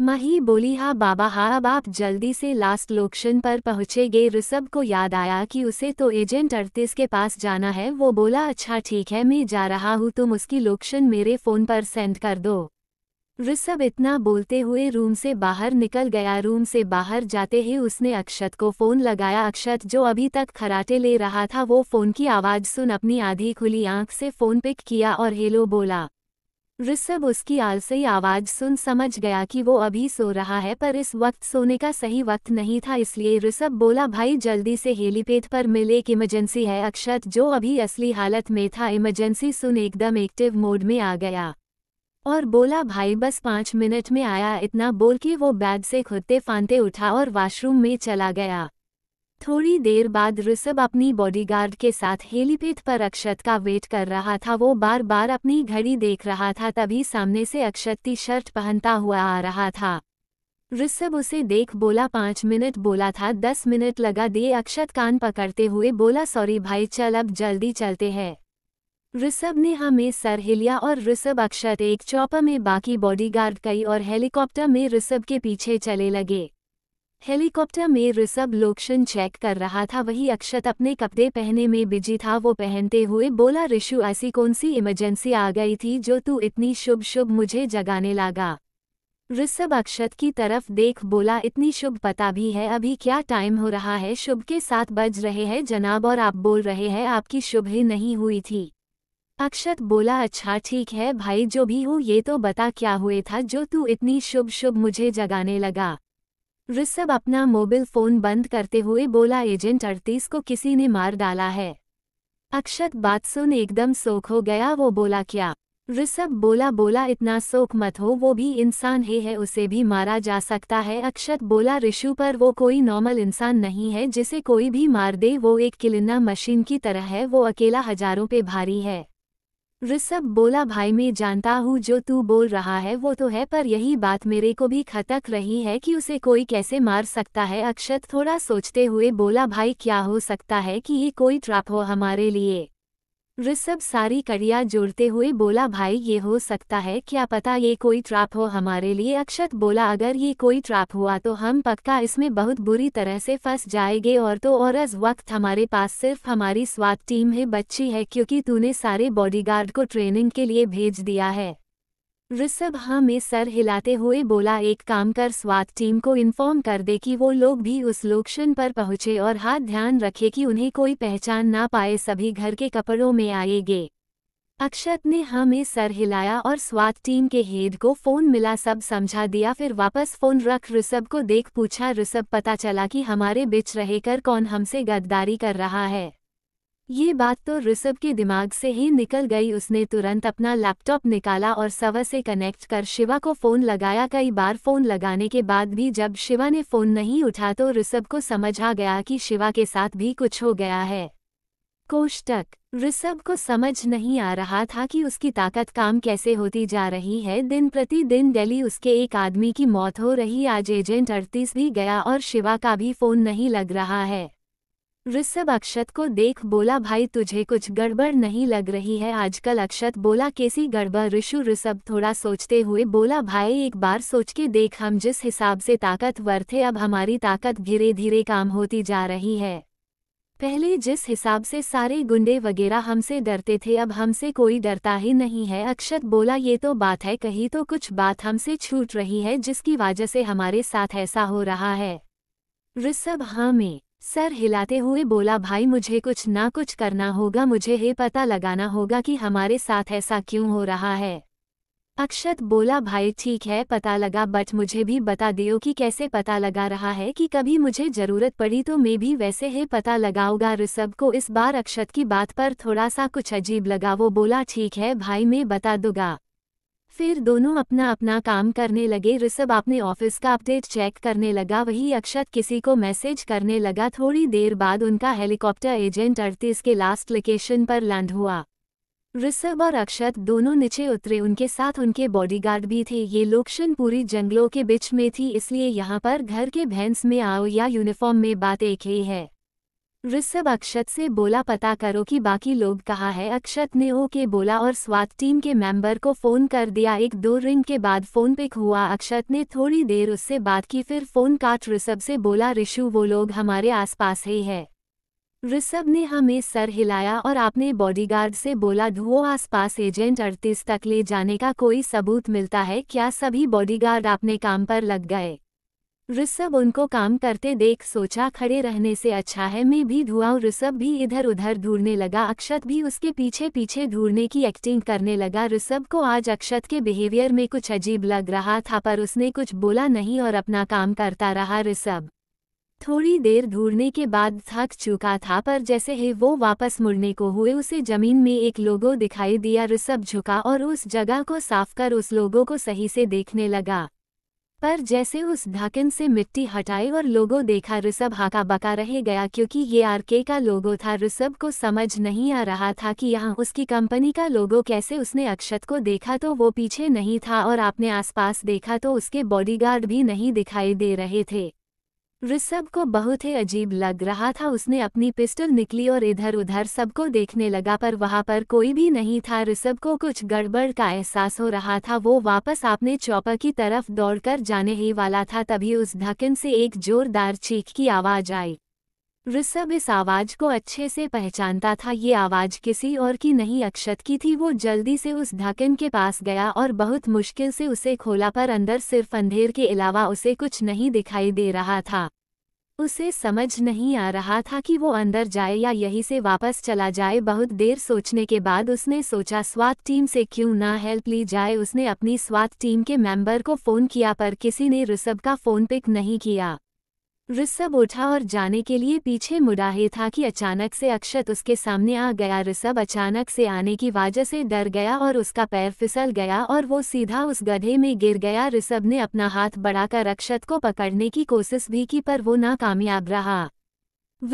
मही बोली हा बाबा हा अब आप जल्दी से लास्ट लोकेशन पर पहुँचेंगे ऋषभ को याद आया कि उसे तो एजेंट अड़तीस के पास जाना है वो बोला अच्छा ठीक है मैं जा रहा हूँ तुम उसकी लोकेशन मेरे फ़ोन पर सेंड कर दो ऋषभ इतना बोलते हुए रूम से बाहर निकल गया रूम से बाहर जाते ही उसने अक्षत को फ़ोन लगाया अक्षत जो अभी तक खराटे ले रहा था वो फ़ोन की आवाज़ सुन अपनी आधी खुली आंख से फ़ोन पिक किया और हेलो बोला ऋषभ उसकी आलसी आवाज सुन समझ गया कि वो अभी सो रहा है पर इस वक्त सोने का सही वक्त नहीं था इसलिए ऋषभ बोला भाई जल्दी से हेलीपेड पर मिले एक इमरजेंसी है अक्षत जो अभी असली हालत में था इमरजेंसी सुन एकदम एक्टिव मोड में आ गया और बोला भाई बस पाँच मिनट में आया इतना बोल के वो बैग से खुदते फांते उठा और वॉशरूम में चला गया थोड़ी देर बाद ऋषभ अपनी बॉडीगार्ड के साथ हेलीपेड पर अक्षत का वेट कर रहा था वो बार बार अपनी घड़ी देख रहा था तभी सामने से अक्षत टी शर्ट पहनता हुआ आ रहा था ऋषभ उसे देख बोला पाँच मिनट बोला था दस मिनट लगा दिए अक्षत कान पकड़ते हुए बोला सॉरी भाई चल अब जल्दी चलते हैं ऋषभ ने हमें हाँ, सर हिलिया और ऋषभ अक्षत एक चौपा में बाकी बॉडीगार्ड कई और हेलीकॉप्टर में ऋषभ के पीछे चले लगे हेलीकॉप्टर में ऋषभ लोक्षण चेक कर रहा था वही अक्षत अपने कपड़े पहने में बिजी था वो पहनते हुए बोला ऋषु ऐसी कौन सी इमरजेंसी आ गई थी जो तू इतनी शुभ शुभ मुझे जगाने लगा ऋषभ अक्षत की तरफ देख बोला इतनी शुभ पता भी है अभी क्या टाइम हो रहा है शुभ के साथ बज रहे हैं जनाब और आप बोल रहे हैं आपकी शुभ ही नहीं हुई थी अक्षत बोला अच्छा ठीक है भाई जो भी हो ये तो बता क्या हुए था जो तू इतनी शुभ शुभ मुझे जगाने लगा ऋषभ अपना मोबाइल फोन बंद करते हुए बोला एजेंट अड़तीस को किसी ने मार डाला है अक्षत बात सुन एकदम सोख हो गया वो बोला क्या ऋषभ बोला बोला इतना सोख मत हो वो भी इंसान ही है उसे भी मारा जा सकता है अक्षत बोला ऋषु पर वो कोई नॉर्मल इंसान नहीं है जिसे कोई भी मार दे वो एक किलिना मशीन की तरह है वो अकेला हजारों पे भारी है ऋषभ बोला भाई मैं जानता हूँ जो तू बोल रहा है वो तो है पर यही बात मेरे को भी खटक रही है कि उसे कोई कैसे मार सकता है अक्षत थोड़ा सोचते हुए बोला भाई क्या हो सकता है कि ये कोई ट्रैप हो हमारे लिए ऋषभ सारी कड़िया जोड़ते हुए बोला भाई ये हो सकता है क्या पता ये कोई ट्रैप हो हमारे लिए अक्षत बोला अगर ये कोई ट्रैप हुआ तो हम पक्का इसमें बहुत बुरी तरह से फंस जाएंगे और तो और अस वक्त हमारे पास सिर्फ हमारी स्वाद टीम है बच्ची है क्योंकि तूने सारे बॉडीगार्ड को ट्रेनिंग के लिए भेज दिया है ऋषभ हाँ में सर हिलाते हुए बोला एक काम कर स्वात टीम को इन्फॉर्म कर दे कि वो लोग भी उस लोकशन पर पहुंचे और हाथ ध्यान रखे कि उन्हें कोई पहचान ना पाए सभी घर के कपड़ों में आएंगे अक्षत ने हाँ में सर हिलाया और स्वात टीम के हेड को फ़ोन मिला सब समझा दिया फिर वापस फ़ोन रख ऋषभ को देख पूछा ऋषभ पता चला कि हमारे बिच कर कौन हमसे गद्दारी कर रहा है ये बात तो ऋषभ के दिमाग से ही निकल गई उसने तुरंत अपना लैपटॉप निकाला और सवा से कनेक्ट कर शिवा को फ़ोन लगाया कई बार फ़ोन लगाने के बाद भी जब शिवा ने फ़ोन नहीं उठा तो ऋषभ को समझ आ गया कि शिवा के साथ भी कुछ हो गया है कोष्टक ऋषभ को समझ नहीं आ रहा था कि उसकी ताकत काम कैसे होती जा रही है दिन प्रतिदिन दिल्ली उसके एक आदमी की मौत हो रही आज एजेंट अड़तीस भी गया और शिवा का भी फ़ोन नहीं लग रहा है ऋषभ अक्षत को देख बोला भाई तुझे कुछ गड़बड़ नहीं लग रही है आजकल अक्षत बोला कैसी गड़बड़ ऋषु ऋषभ थोड़ा सोचते हुए बोला भाई एक बार सोच के देख हम जिस हिसाब से ताकतवर थे अब हमारी ताकत धीरे धीरे काम होती जा रही है पहले जिस हिसाब से सारे गुंडे वगैरह हमसे डरते थे अब हमसे कोई डरता ही नहीं है अक्षत बोला ये तो बात है कही तो कुछ बात हमसे छूट रही है जिसकी वजह से हमारे साथ ऐसा हो रहा है ऋषभ हाँ में सर हिलाते हुए बोला भाई मुझे कुछ ना कुछ करना होगा मुझे हे पता लगाना होगा कि हमारे साथ ऐसा क्यों हो रहा है अक्षत बोला भाई ठीक है पता लगा बट मुझे भी बता दियो कि कैसे पता लगा रहा है कि कभी मुझे ज़रूरत पड़ी तो मैं भी वैसे ही पता लगाऊंगा ऋषभ को इस बार अक्षत की बात पर थोड़ा सा कुछ अजीब लगा वो बोला ठीक है भाई मैं बता दूंगा फिर दोनों अपना अपना काम करने लगे ऋषभ अपने ऑफिस का अपडेट चेक करने लगा वही अक्षत किसी को मैसेज करने लगा थोड़ी देर बाद उनका हेलीकॉप्टर एजेंट अड़तीस के लास्ट लोकेशन पर लैंड हुआ ऋषभ और अक्षत दोनों नीचे उतरे उनके साथ उनके बॉडीगार्ड भी थे ये लोकेशन पूरी जंगलों के बीच में थी इसलिए यहाँ पर घर के भैंस में आओ या यूनिफॉर्म में बात एक ही है ऋषभ अक्षत से बोला पता करो कि बाकी लोग कहा है अक्षत ने ओके बोला और स्वात टीम के मेंबर को फ़ोन कर दिया एक दो रिंग के बाद फ़ोन पिक हुआ अक्षत ने थोड़ी देर उससे बात की फिर फ़ोन काट ऋषभ से बोला ऋषु वो लोग हमारे आसपास ही है ऋषभ ने हमें सर हिलाया और आपने बॉडीगार्ड से बोला धुओं आसपास एजेंट अड़तीस तक ले जाने का कोई सबूत मिलता है क्या सभी बॉडीगार्ड आपने काम पर लग गए ऋषभ उनको काम करते देख सोचा खड़े रहने से अच्छा है मैं भी धुआं ऋषभ भी इधर उधर ढूंढने लगा अक्षत भी उसके पीछे पीछे ढूंढने की एक्टिंग करने लगा ऋषभ को आज अक्षत के बिहेवियर में कुछ अजीब लग रहा था पर उसने कुछ बोला नहीं और अपना काम करता रहा ऋषभ थोड़ी देर ढूंढने के बाद थक चुका था पर जैसे ही वो वापस मुड़ने को हुए उसे जमीन में एक लोगो दिखाई दिया ऋषभ झुका और उस जगह को साफ कर उस लोगो को सही से देखने लगा पर जैसे उस ढाकन से मिट्टी हटाई और लोगों देखा ऋषभ हाका बका रह गया क्योंकि ये आरके का लोगो था ऋषभ को समझ नहीं आ रहा था कि यहाँ उसकी कंपनी का लोगो कैसे उसने अक्षत को देखा तो वो पीछे नहीं था और आपने आसपास देखा तो उसके बॉडीगार्ड भी नहीं दिखाई दे रहे थे ऋषभ को बहुत ही अजीब लग रहा था उसने अपनी पिस्टल निकली और इधर उधर सबको देखने लगा पर वहां पर कोई भी नहीं था ऋषभ को कुछ गड़बड़ का एहसास हो रहा था वो वापस अपने चौपर की तरफ दौड़कर जाने ही वाला था तभी उस ढकन से एक जोरदार चीख की आवाज आई ऋषभ इस आवाज को अच्छे से पहचानता था ये आवाज किसी और की नहीं अक्षत की थी वो जल्दी से उस ढकन के पास गया और बहुत मुश्किल से उसे खोला पर अंदर सिर्फ अंधेर के अलावा उसे कुछ नहीं दिखाई दे रहा था उसे समझ नहीं आ रहा था कि वो अंदर जाए या यहीं से वापस चला जाए बहुत देर सोचने के बाद उसने सोचा स्वात टीम से क्यों ना हेल्प ली जाए उसने अपनी स्वात टीम के मेंबर को फ़ोन किया पर किसी ने ऋषभ का फ़ोन पिक नहीं किया ऋषभ उठा और जाने के लिए पीछे मुड़ा ही था कि अचानक से अक्षत उसके सामने आ गया ऋषभ अचानक से आने की वजह से डर गया और उसका पैर फिसल गया और वो सीधा उस गधे में गिर गया ऋषभ ने अपना हाथ बढ़ाकर अक्षत को पकड़ने की कोशिश भी की पर वो नाकामयाब रहा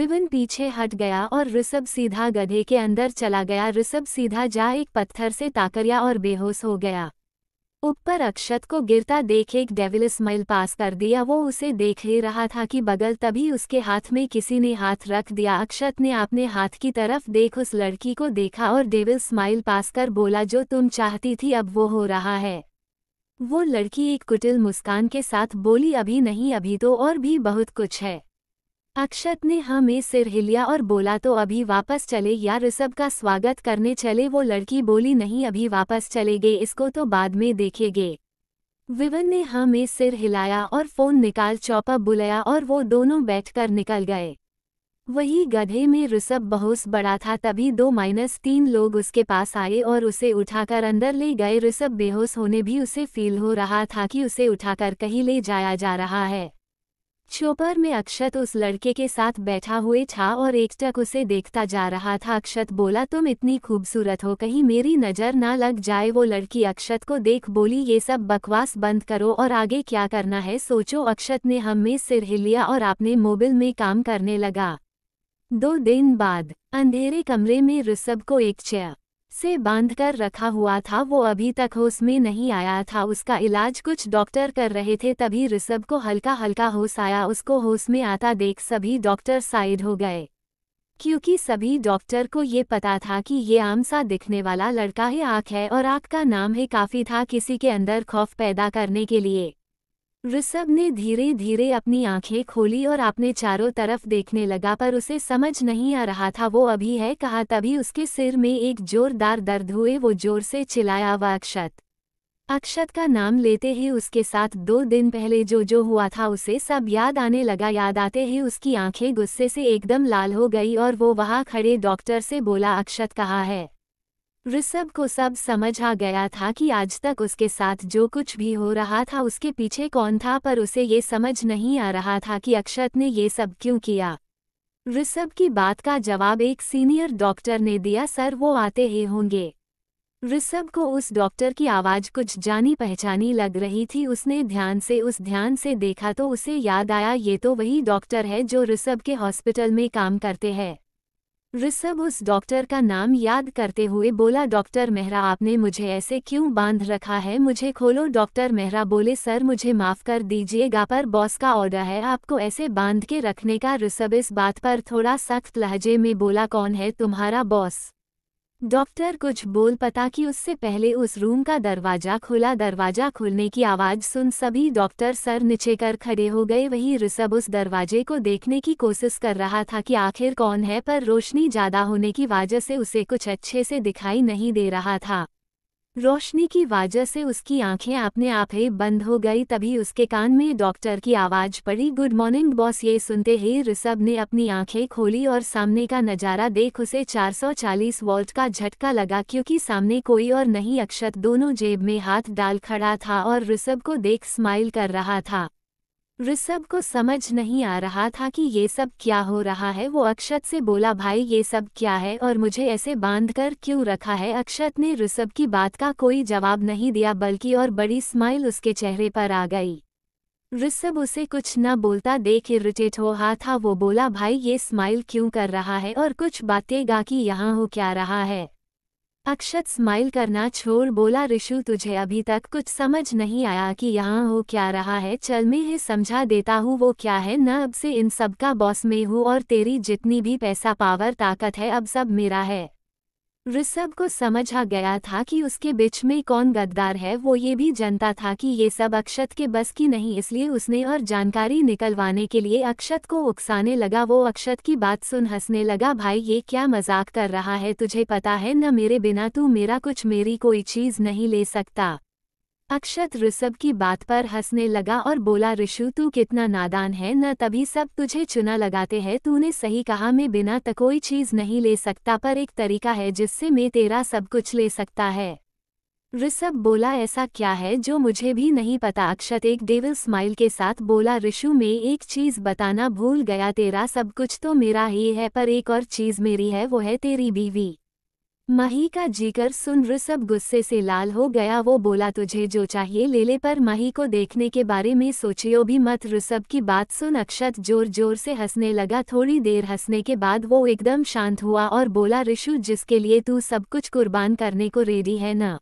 विभिन पीछे हट गया और ऋषभ सीधा गधे के अंदर चला गया ऋषभ सीधा जा एक पत्थर से ताकरिया और बेहोश हो गया ऊपर अक्षत को गिरता देख एक डेविल स्माइल पास कर दिया वो उसे देख ही रहा था कि बगल तभी उसके हाथ में किसी ने हाथ रख दिया अक्षत ने अपने हाथ की तरफ देख उस लड़की को देखा और डेविल स्माइल पास कर बोला जो तुम चाहती थी अब वो हो रहा है वो लड़की एक कुटिल मुस्कान के साथ बोली अभी नहीं अभी तो और भी बहुत कुछ है अक्षत ने हमें हाँ सिर हिलिया और बोला तो अभी वापस चले या ऋषभ का स्वागत करने चले वो लड़की बोली नहीं अभी वापस चले गए इसको तो बाद में देखेंगे विवन ने हमें हाँ सिर हिलाया और फोन निकाल चौपा बुलाया और वो दोनों बैठकर निकल गए वही गधे में ऋषभ बहुत बड़ा था तभी दो माइनस तीन लोग उसके पास आए और उसे उठाकर अंदर ले गए ऋषभ बेहोश होने भी उसे फील हो रहा था कि उसे उठाकर कहीं ले जाया जा रहा है चोपर में अक्षत उस लड़के के साथ बैठा हुए था और एकटक उसे देखता जा रहा था अक्षत बोला तुम इतनी खूबसूरत हो कहीं मेरी नज़र ना लग जाए वो लड़की अक्षत को देख बोली ये सब बकवास बंद करो और आगे क्या करना है सोचो अक्षत ने हम में सिर हिलिया और आपने मोबिल में काम करने लगा दो दिन बाद अंधेरे कमरे में ऋषभ को एक चेयर से बांधकर रखा हुआ था वो अभी तक होश में नहीं आया था उसका इलाज कुछ डॉक्टर कर रहे थे तभी ऋषभ को हल्का हल्का होश आया उसको होश में आता देख सभी डॉक्टर साइड हो गए क्योंकि सभी डॉक्टर को ये पता था कि ये आम सा दिखने वाला लड़का है आँख है और आँख का नाम है काफ़ी था किसी के अंदर खौफ पैदा करने के लिए ऋषभ ने धीरे धीरे अपनी आंखें खोली और अपने चारों तरफ देखने लगा पर उसे समझ नहीं आ रहा था वो अभी है कहा तभी उसके सिर में एक जोरदार दर्द हुए वो जोर से चिल्लाया व अक्षत अक्षत का नाम लेते ही उसके साथ दो दिन पहले जो जो हुआ था उसे सब याद आने लगा याद आते ही उसकी आंखें गुस्से से एकदम लाल हो गई और वो वहाँ खड़े डॉक्टर से बोला अक्षत कहा है ऋषभ को सब समझ आ गया था कि आज तक उसके साथ जो कुछ भी हो रहा था उसके पीछे कौन था पर उसे ये समझ नहीं आ रहा था कि अक्षत ने ये सब क्यों किया ऋषभ की बात का जवाब एक सीनियर डॉक्टर ने दिया सर वो आते ही होंगे ऋषभ को उस डॉक्टर की आवाज़ कुछ जानी पहचानी लग रही थी उसने ध्यान से उस ध्यान से देखा तो उसे याद आया ये तो वही डॉक्टर है जो ऋषभ के हॉस्पिटल में काम करते हैं ऋषभ उस डॉक्टर का नाम याद करते हुए बोला डॉक्टर मेहरा आपने मुझे ऐसे क्यों बांध रखा है मुझे खोलो डॉक्टर मेहरा बोले सर मुझे माफ़ कर दीजिएगा पर बॉस का ऑर्डर है आपको ऐसे बांध के रखने का ऋषभ इस बात पर थोड़ा सख्त लहजे में बोला कौन है तुम्हारा बॉस डॉक्टर कुछ बोल पता कि उससे पहले उस रूम का दरवाजा खुला दरवाजा खुलने की आवाज़ सुन सभी डॉक्टर सर नीचे कर खड़े हो गए वही ऋषभ उस दरवाजे को देखने की कोशिश कर रहा था कि आखिर कौन है पर रोशनी ज़्यादा होने की वजह से उसे कुछ अच्छे से दिखाई नहीं दे रहा था रोशनी की वजह से उसकी आंखें अपने आप ही बंद हो गई तभी उसके कान में डॉक्टर की आवाज़ पड़ी गुड मॉर्निंग बॉस ये सुनते ही ऋषभ ने अपनी आंखें खोली और सामने का नज़ारा देख उसे 440 वोल्ट का झटका लगा क्योंकि सामने कोई और नहीं अक्षत दोनों जेब में हाथ डाल खड़ा था और ऋषभ को देख स्माइल कर रहा था ऋषभ को समझ नहीं आ रहा था कि ये सब क्या हो रहा है वो अक्षत से बोला भाई ये सब क्या है और मुझे ऐसे बांध कर क्यों रखा है अक्षत ने ऋषभ की बात का कोई जवाब नहीं दिया बल्कि और बड़ी स्माइल उसके चेहरे पर आ गई ऋषभ उसे कुछ न बोलता देख इरिटेट हो रहा था वो बोला भाई ये स्माइल क्यों कर रहा है और कुछ बातें गा कि यहाँ हो क्या रहा है अक्षत स्माइल करना छोड़ बोला ऋषु तुझे अभी तक कुछ समझ नहीं आया कि यहाँ हो क्या रहा है चल मैं ही समझा देता हूँ वो क्या है न अब से इन सब का बॉस में हूँ और तेरी जितनी भी पैसा पावर ताकत है अब सब मेरा है ऋषभ को समझा गया था कि उसके बिच में कौन गद्दार है वो ये भी जानता था कि ये सब अक्षत के बस की नहीं इसलिए उसने और जानकारी निकलवाने के लिए अक्षत को उकसाने लगा वो अक्षत की बात सुन हंसने लगा भाई ये क्या मजाक कर रहा है तुझे पता है न मेरे बिना तू मेरा कुछ मेरी कोई चीज़ नहीं ले सकता अक्षत ऋषभ की बात पर हंसने लगा और बोला ऋषु तू कितना नादान है न तभी सब तुझे चुना लगाते हैं तूने सही कहा मैं बिना कोई चीज़ नहीं ले सकता पर एक तरीका है जिससे मैं तेरा सब कुछ ले सकता है ऋषभ बोला ऐसा क्या है जो मुझे भी नहीं पता अक्षत एक डेविल स्माइल के साथ बोला ऋषु मैं एक चीज़ बताना भूल गया तेरा सब कुछ तो मेरा ही है पर एक और चीज़ मेरी है वो है तेरी बीवी मही का जीकर सुन ऋषभ गुस्से से लाल हो गया वो बोला तुझे जो चाहिए ले ले पर मही को देखने के बारे में सोचियो भी मत ऋषभ की बात सुन अक्षत जोर जोर से हंसने लगा थोड़ी देर हंसने के बाद वो एकदम शांत हुआ और बोला ऋषु जिसके लिए तू सब कुछ कुर्बान करने को रेडी है ना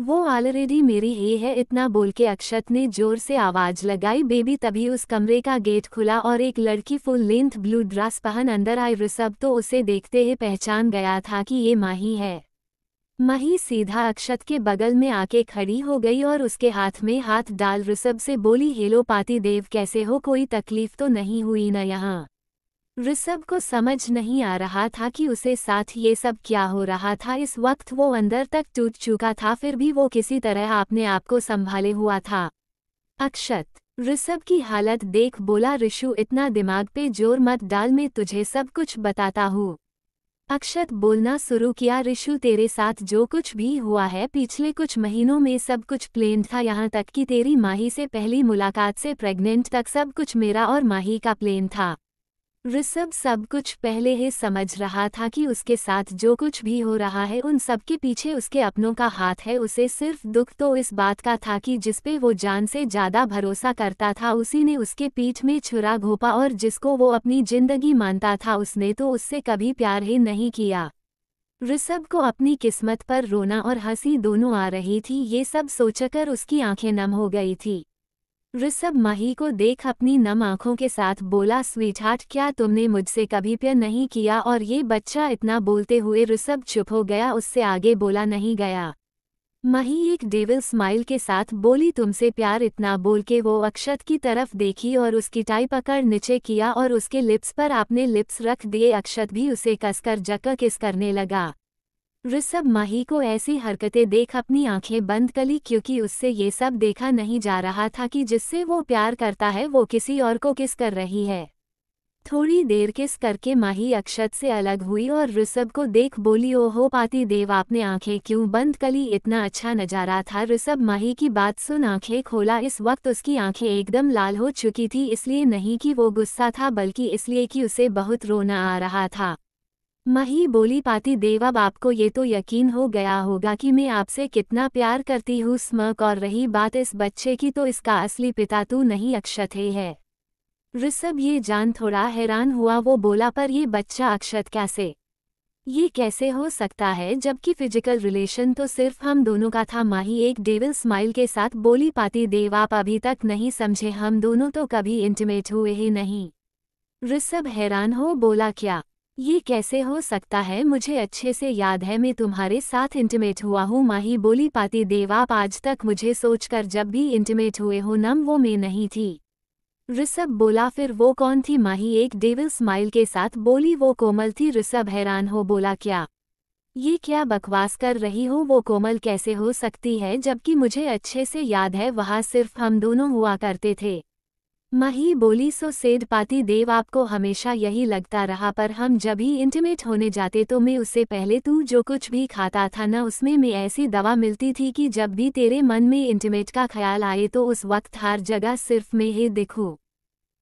वो ऑलरेडी मेरी ही है इतना बोल के अक्षत ने जोर से आवाज लगाई बेबी तभी उस कमरे का गेट खुला और एक लड़की फुल लेंथ ब्लू ड्रेस पहन अंदर आई ऋषभ तो उसे देखते ही पहचान गया था कि ये माही है माही सीधा अक्षत के बगल में आके खड़ी हो गई और उसके हाथ में हाथ डाल ऋषभ से बोली हेलो पाती देव कैसे हो कोई तकलीफ तो नहीं हुई न यहाँ ऋषभ को समझ नहीं आ रहा था कि उसे साथ ये सब क्या हो रहा था इस वक्त वो अंदर तक टूट चुका था फिर भी वो किसी तरह अपने आप को संभाले हुआ था अक्षत ऋषभ की हालत देख बोला ऋषु इतना दिमाग पे जोर मत डाल मैं तुझे सब कुछ बताता हूँ अक्षत बोलना शुरू किया ऋषु तेरे साथ जो कुछ भी हुआ है पिछले कुछ महीनों में सब कुछ प्लेन था यहाँ तक कि तेरी माही से पहली मुलाकात से प्रेग्नेंट तक सब कुछ मेरा और माही का प्लेन था ऋषभ सब कुछ पहले ही समझ रहा था कि उसके साथ जो कुछ भी हो रहा है उन सब के पीछे उसके अपनों का हाथ है उसे सिर्फ दुख तो इस बात का था कि जिसपे वो जान से ज़्यादा भरोसा करता था उसी ने उसके पीठ में छुरा घोपा और जिसको वो अपनी जिंदगी मानता था उसने तो उससे कभी प्यार ही नहीं किया ऋषभ को अपनी किस्मत पर रोना और हंसी दोनों आ रही थी ये सब सोचकर उसकी आंखें नम हो गई थी ऋषभ माही को देख अपनी नम आंखों के साथ बोला हार्ट क्या तुमने मुझसे कभी प्यार नहीं किया और ये बच्चा इतना बोलते हुए ऋषभ चुप हो गया उससे आगे बोला नहीं गया मही एक डेविल स्माइल के साथ बोली तुमसे प्यार इतना बोल के वो अक्षत की तरफ देखी और उसकी टाई पकड़ नीचे किया और उसके लिप्स पर आपने लिप्स रख दिए अक्षत भी उसे कसकर जक किस करने लगा ऋषभ माही को ऐसी हरकतें देख अपनी आंखें बंद कली क्योंकि उससे ये सब देखा नहीं जा रहा था कि जिससे वो प्यार करता है वो किसी और को किस कर रही है थोड़ी देर किस करके माही अक्षत से अलग हुई और ऋषभ को देख बोली ओ हो पाती देव आपने आंखें क्यों बंद कली इतना अच्छा नजारा था ऋषभ माही की बात सुन आंखें खोला इस वक्त उसकी आंखें एकदम लाल हो चुकी थी इसलिए नहीं कि वो गुस्सा था बल्कि इसलिए कि उसे बहुत रोना आ रहा था मही बोली पाती देवाब आपको ये तो यकीन हो गया होगा कि मैं आपसे कितना प्यार करती हूँ स्मक और रही बात इस बच्चे की तो इसका असली पिता तू नहीं अक्षत है ऋषभ ये जान थोड़ा हैरान हुआ वो बोला पर ये बच्चा अक्षत कैसे ये कैसे हो सकता है जबकि फिजिकल रिलेशन तो सिर्फ हम दोनों का था माही एक डेविल स्माइल के साथ बोली पाती देव आप अभी तक नहीं समझे हम दोनों तो कभी इंटीमेट हुए ही नहीं ऋषभ हैरान हो बोला क्या ये कैसे हो सकता है मुझे अच्छे से याद है मैं तुम्हारे साथ इंटीमेट हुआ हूँ माही बोली पाती देव आप आज तक मुझे सोचकर जब भी इंटीमेट हुए हो नम वो मैं नहीं थी ऋषभ बोला फिर वो कौन थी माही एक डेविल स्माइल के साथ बोली वो कोमल थी ऋषभ हैरान हो बोला क्या ये क्या बकवास कर रही हो वो कोमल कैसे हो सकती है जबकि मुझे अच्छे से याद है वहाँ सिर्फ हम दोनों हुआ करते थे मही बोली सो सेद पाती देव आपको हमेशा यही लगता रहा पर हम जब ही इंटीमेट होने जाते तो मैं उससे पहले तू जो कुछ भी खाता था ना उसमें मैं ऐसी दवा मिलती थी कि जब भी तेरे मन में इंटीमेट का ख्याल आए तो उस वक्त हर जगह सिर्फ मैं ही दिखूँ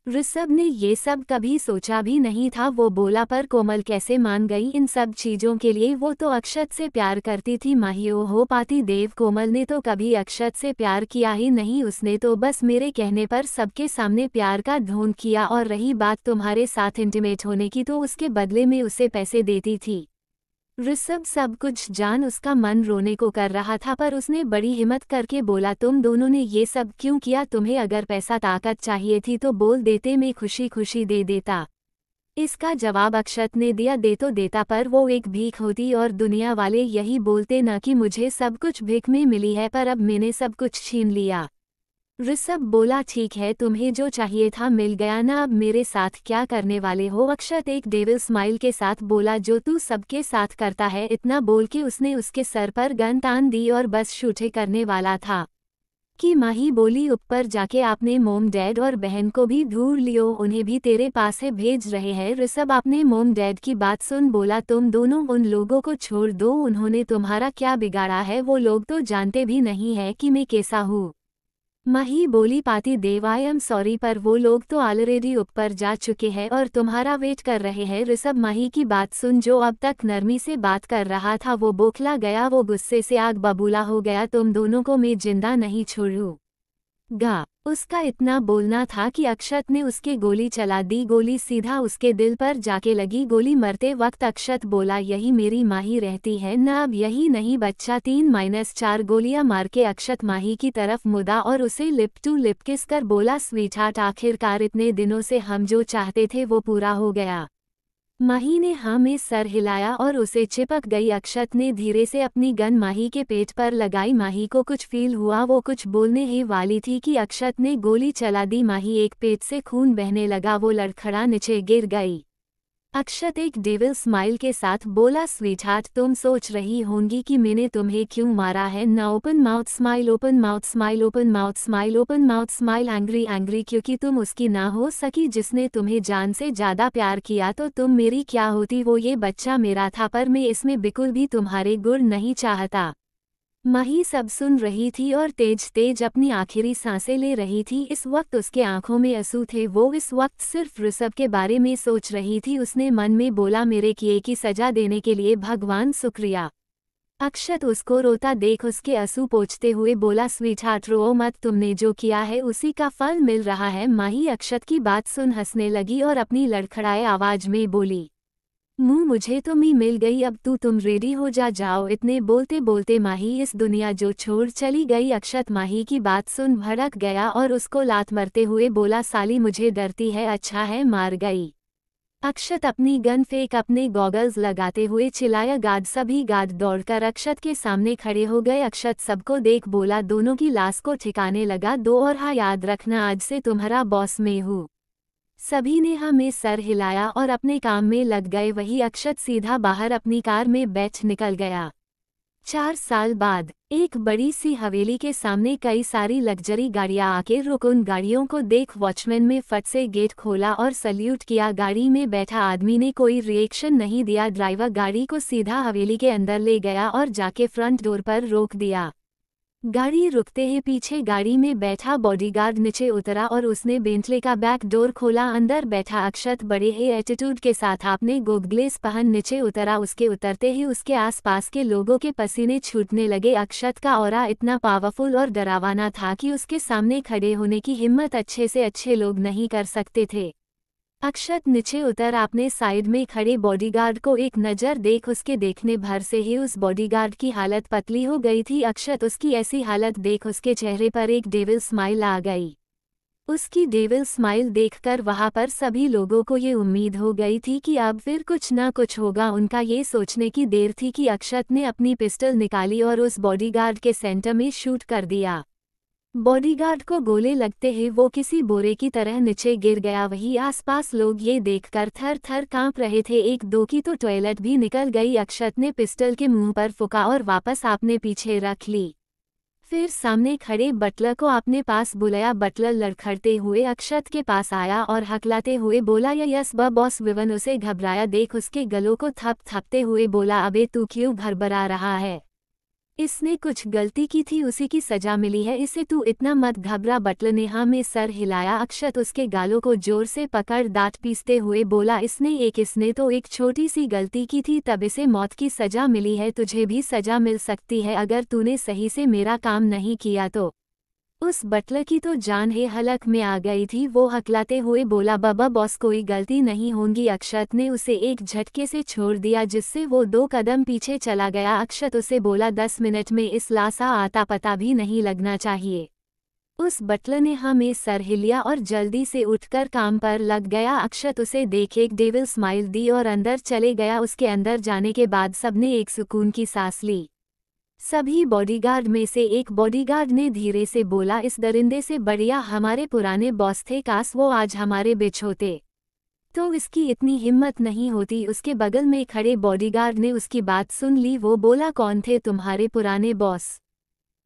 ऋषभ ने ये सब कभी सोचा भी नहीं था वो बोला पर कोमल कैसे मान गई इन सब चीज़ों के लिए वो तो अक्षत से प्यार करती थी माहियो हो पाती देव कोमल ने तो कभी अक्षत से प्यार किया ही नहीं उसने तो बस मेरे कहने पर सबके सामने प्यार का ढोंग किया और रही बात तुम्हारे साथ इंटीमेट होने की तो उसके बदले में उसे पैसे देती थी ऋषभ सब कुछ जान उसका मन रोने को कर रहा था पर उसने बड़ी हिम्मत करके बोला तुम दोनों ने ये सब क्यों किया तुम्हें अगर पैसा ताकत चाहिए थी तो बोल देते मैं खुशी खुशी दे देता इसका जवाब अक्षत ने दिया दे तो देता पर वो एक भीख होती और दुनिया वाले यही बोलते न कि मुझे सब कुछ भीख में मिली है पर अब मैंने सब कुछ छीन लिया ऋषभ बोला ठीक है तुम्हें जो चाहिए था मिल गया ना अब मेरे साथ क्या करने वाले हो अक्षत एक डेविल स्माइल के साथ बोला जो तू सबके साथ करता है इतना बोल के उसने उसके सर पर गन तान दी और बस शूटे करने वाला था कि माही बोली ऊपर जाके आपने मोम डैड और बहन को भी ढूंढ लियो उन्हें भी तेरे पास है भेज रहे हैं ऋषभ आपने मोम डैड की बात सुन बोला तुम दोनों उन लोगों को छोड़ दो उन्होंने तुम्हारा क्या बिगाड़ा है वो लोग तो जानते भी नहीं है कि मैं कैसा हूँ मही बोली पाती देवायम सॉरी पर वो लोग तो ऑलरेडी ऊपर जा चुके हैं और तुम्हारा वेट कर रहे हैं ऋषभ मही की बात सुन जो अब तक नरमी से बात कर रहा था वो बोखला गया वो गुस्से से आग बबूला हो गया तुम दोनों को मैं जिंदा नहीं छोड़ू गा उसका इतना बोलना था कि अक्षत ने उसकी गोली चला दी गोली सीधा उसके दिल पर जाके लगी गोली मरते वक्त अक्षत बोला यही मेरी माही रहती है न अब यही नहीं बच्चा तीन माइनस चार गोलियां मार के अक्षत माही की तरफ मुदा और उसे लिप टू लिप किस कर बोला स्वीट हार्ट आखिरकार इतने दिनों से हम जो चाहते थे वो पूरा हो गया माही ने हाँ में सर हिलाया और उसे चिपक गई अक्षत ने धीरे से अपनी गन माही के पेट पर लगाई माही को कुछ फील हुआ वो कुछ बोलने ही वाली थी कि अक्षत ने गोली चला दी माही एक पेट से खून बहने लगा वो लड़खड़ा नीचे गिर गई अक्षत एक डेविल स्माइल के साथ बोला स्वीट हार्ट तुम सोच रही होंगी कि मैंने तुम्हें क्यों मारा है ना open mouth smile open mouth smile open mouth smile open mouth smile angry angry क्योंकि तुम उसकी ना हो सकी जिसने तुम्हें जान से ज़्यादा प्यार किया तो तुम मेरी क्या होती वो ये बच्चा मेरा था पर मैं इसमें बिल्कुल भी तुम्हारे गुड़ नहीं चाहता मही सब सुन रही थी और तेज तेज अपनी आखिरी सांसें ले रही थी इस वक्त उसके आंखों में आंसू थे वो इस वक्त सिर्फ ऋषभ के बारे में सोच रही थी उसने मन में बोला मेरे किए की सजा देने के लिए भगवान शुक्रिया अक्षत उसको रोता देख उसके आंसू पोछते हुए बोला स्वीठाट रो मत तुमने जो किया है उसी का फल मिल रहा है माही अक्षत की बात सुन हंसने लगी और अपनी लड़खड़ाए आवाज में बोली मुँह मुझे तो मी मिल गई अब तू तुम रेडी हो जा जाओ इतने बोलते बोलते माही इस दुनिया जो छोड़ चली गई अक्षत माही की बात सुन भड़क गया और उसको लात मरते हुए बोला साली मुझे डरती है अच्छा है मार गई अक्षत अपनी गन फेंक अपने गॉगल्स लगाते हुए चिल्लाया गाद सभी गाद दौड़कर अक्षत के सामने खड़े हो गए अक्षत सबको देख बोला दोनों की लाश को ठिकाने लगा दो और हाँ याद रखना आज से तुम्हारा बॉस में हूँ सभी ने हमें हाँ सर हिलाया और अपने काम में लग गए वही अक्षत सीधा बाहर अपनी कार में बैठ निकल गया चार साल बाद एक बड़ी सी हवेली के सामने कई सारी लग्जरी गाड़ियां आके रुक उन गाड़ियों को देख वॉचमैन में फट से गेट खोला और सल्यूट किया गाड़ी में बैठा आदमी ने कोई रिएक्शन नहीं दिया ड्राइवर गाड़ी को सीधा हवेली के अंदर ले गया और जाके फ्रंट डोर पर रोक दिया गाड़ी रुकते ही पीछे गाड़ी में बैठा बॉडीगार्ड नीचे उतरा और उसने बेंटले का बैक डोर खोला अंदर बैठा अक्षत बड़े ही एटीट्यूड के साथ आपने गोगलेस पहन नीचे उतरा उसके उतरते ही उसके आसपास के लोगों के पसीने छूटने लगे अक्षत का और इतना पावरफुल और डरावाना था कि उसके सामने खड़े होने की हिम्मत अच्छे से अच्छे लोग नहीं कर सकते थे अक्षत नीचे उतर आपने साइड में खड़े बॉडीगार्ड को एक नज़र देख उसके देखने भर से ही उस बॉडीगार्ड की हालत पतली हो गई थी अक्षत उसकी ऐसी हालत देख उसके चेहरे पर एक डेविल स्माइल आ गई उसकी डेविल स्माइल देखकर वहां पर सभी लोगों को ये उम्मीद हो गई थी कि अब फिर कुछ ना कुछ होगा उनका ये सोचने की देर थी कि अक्षत ने अपनी पिस्टल निकाली और उस बॉडीगार्ड के सेंटर में शूट कर दिया बॉडीगार्ड को गोले लगते ही वो किसी बोरे की तरह नीचे गिर गया वही आसपास लोग ये देखकर थर थर कांप रहे थे एक दो की तो टॉयलेट भी निकल गई अक्षत ने पिस्टल के मुंह पर फुका और वापस आपने पीछे रख ली फिर सामने खड़े बटलर को अपने पास बुलाया बटलर लड़खड़ते हुए अक्षत के पास आया और हकलाते हुए बोला या यस ब बॉस विवन उसे घबराया देख उसके गलों को थप थपते हुए बोला अबे तू क्यों भरबरा रहा है इसने कुछ गलती की थी उसी की सजा मिली है इसे तू इतना मत घबरा बटल नेहा में सर हिलाया अक्षत उसके गालों को जोर से पकड़ दांत पीसते हुए बोला इसने एक इसने तो एक छोटी सी गलती की थी तब इसे मौत की सजा मिली है तुझे भी सजा मिल सकती है अगर तूने सही से मेरा काम नहीं किया तो उस बटलर की तो जान है हलक में आ गई थी वो हकलाते हुए बोला बाबा बॉस कोई गलती नहीं होगी अक्षत ने उसे एक झटके से छोड़ दिया जिससे वो दो कदम पीछे चला गया अक्षत उसे बोला दस मिनट में इस लाशा आता पता भी नहीं लगना चाहिए उस बटलर ने हमें हाँ सर हिलिया और जल्दी से उठकर काम पर लग गया अक्षत उसे देख एक डेविल स्माइल दी और अंदर चले गया उसके अंदर जाने के बाद सबने एक सुकून की सांस ली सभी बॉडीगार्ड में से एक बॉडीगार्ड ने धीरे से बोला इस दरिंदे से बढ़िया हमारे पुराने बॉस थे कास वो आज हमारे बिच होते तो इसकी इतनी हिम्मत नहीं होती उसके बगल में खड़े बॉडीगार्ड ने उसकी बात सुन ली वो बोला कौन थे तुम्हारे पुराने बॉस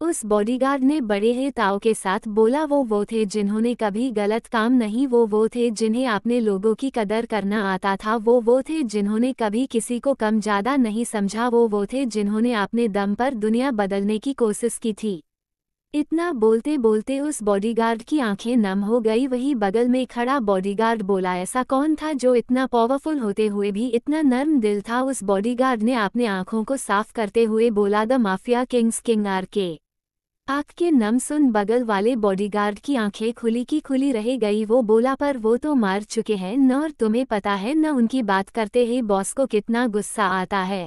उस बॉडीगार्ड ने बड़े ही ताव के साथ बोला वो वो थे जिन्होंने कभी गलत काम नहीं वो वो थे जिन्हें अपने लोगों की कदर करना आता था वो वो थे जिन्होंने कभी किसी को कम ज़्यादा नहीं समझा वो वो थे जिन्होंने अपने दम पर दुनिया बदलने की कोशिश की थी इतना बोलते बोलते उस बॉडीगार्ड की आंखें नम हो गई वही बगल में खड़ा बॉडीगार्ड बोला ऐसा कौन था जो इतना पावरफुल होते हुए भी इतना नर्म दिल था उस बॉडीगार्ड ने अपने आंखों को साफ करते हुए बोला the mafia king's king R के आँख के नम सुन बगल वाले बॉडीगार्ड की आंखें खुली की खुली रह गई वो बोला पर वो तो मार चुके हैं न और तुम्हें पता है न उनकी बात करते ही बॉस को कितना गुस्सा आता है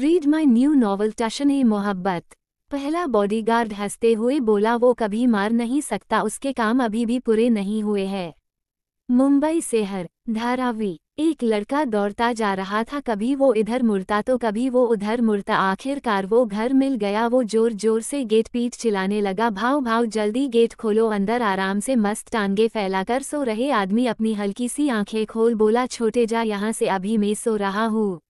read my new novel Tashan e Mohabbat पहला बॉडीगार्ड हंसते हुए बोला वो कभी मार नहीं सकता उसके काम अभी भी पूरे नहीं हुए हैं मुंबई हर धारावी एक लड़का दौड़ता जा रहा था कभी वो इधर मुड़ता तो कभी वो उधर मुड़ता आखिरकार वो घर मिल गया वो जोर जोर से गेट पीट चिलाने लगा भाव भाव जल्दी गेट खोलो अंदर आराम से मस्त टांगे फैलाकर सो रहे आदमी अपनी हल्की सी आंखें खोल बोला छोटे जा यहाँ से अभी मैं सो रहा हूँ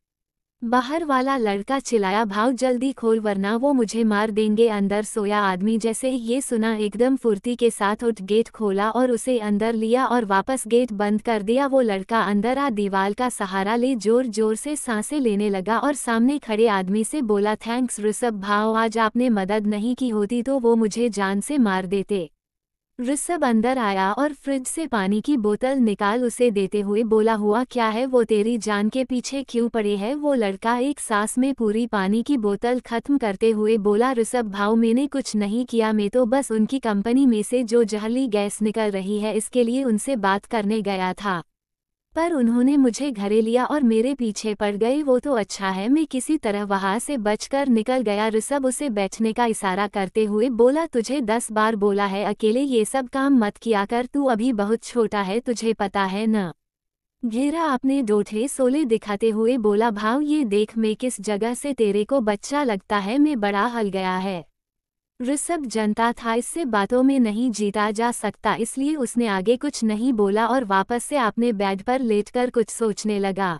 बाहर वाला लड़का चिल्लाया भाव जल्दी खोल वरना वो मुझे मार देंगे अंदर सोया आदमी जैसे ही ये सुना एकदम फुर्ती के साथ उठ गेट खोला और उसे अंदर लिया और वापस गेट बंद कर दिया वो लड़का अंदर आ दीवार का सहारा ले जोर जोर से सांसें लेने लगा और सामने खड़े आदमी से बोला थैंक्स ऋषभ भाव आज आपने मदद नहीं की होती तो वो मुझे जान से मार देते ऋषभ अंदर आया और फ्रिज से पानी की बोतल निकाल उसे देते हुए बोला हुआ क्या है वो तेरी जान के पीछे क्यों पड़े है वो लड़का एक सांस में पूरी पानी की बोतल खत्म करते हुए बोला ऋषभ भाव मैंने कुछ नहीं किया मैं तो बस उनकी कंपनी में से जो जहली गैस निकल रही है इसके लिए उनसे बात करने गया था पर उन्होंने मुझे घरे लिया और मेरे पीछे पड़ गई वो तो अच्छा है मैं किसी तरह वहाँ से बचकर निकल गया ऋषभ उसे बैठने का इशारा करते हुए बोला तुझे दस बार बोला है अकेले ये सब काम मत किया कर तू अभी बहुत छोटा है तुझे पता है न घेरा आपने डोठे सोले दिखाते हुए बोला भाव ये देख मैं किस जगह से तेरे को बच्चा लगता है मैं बड़ा हल गया है ऋषभ जनता था इससे बातों में नहीं जीता जा सकता इसलिए उसने आगे कुछ नहीं बोला और वापस से अपने बेड पर लेटकर कुछ सोचने लगा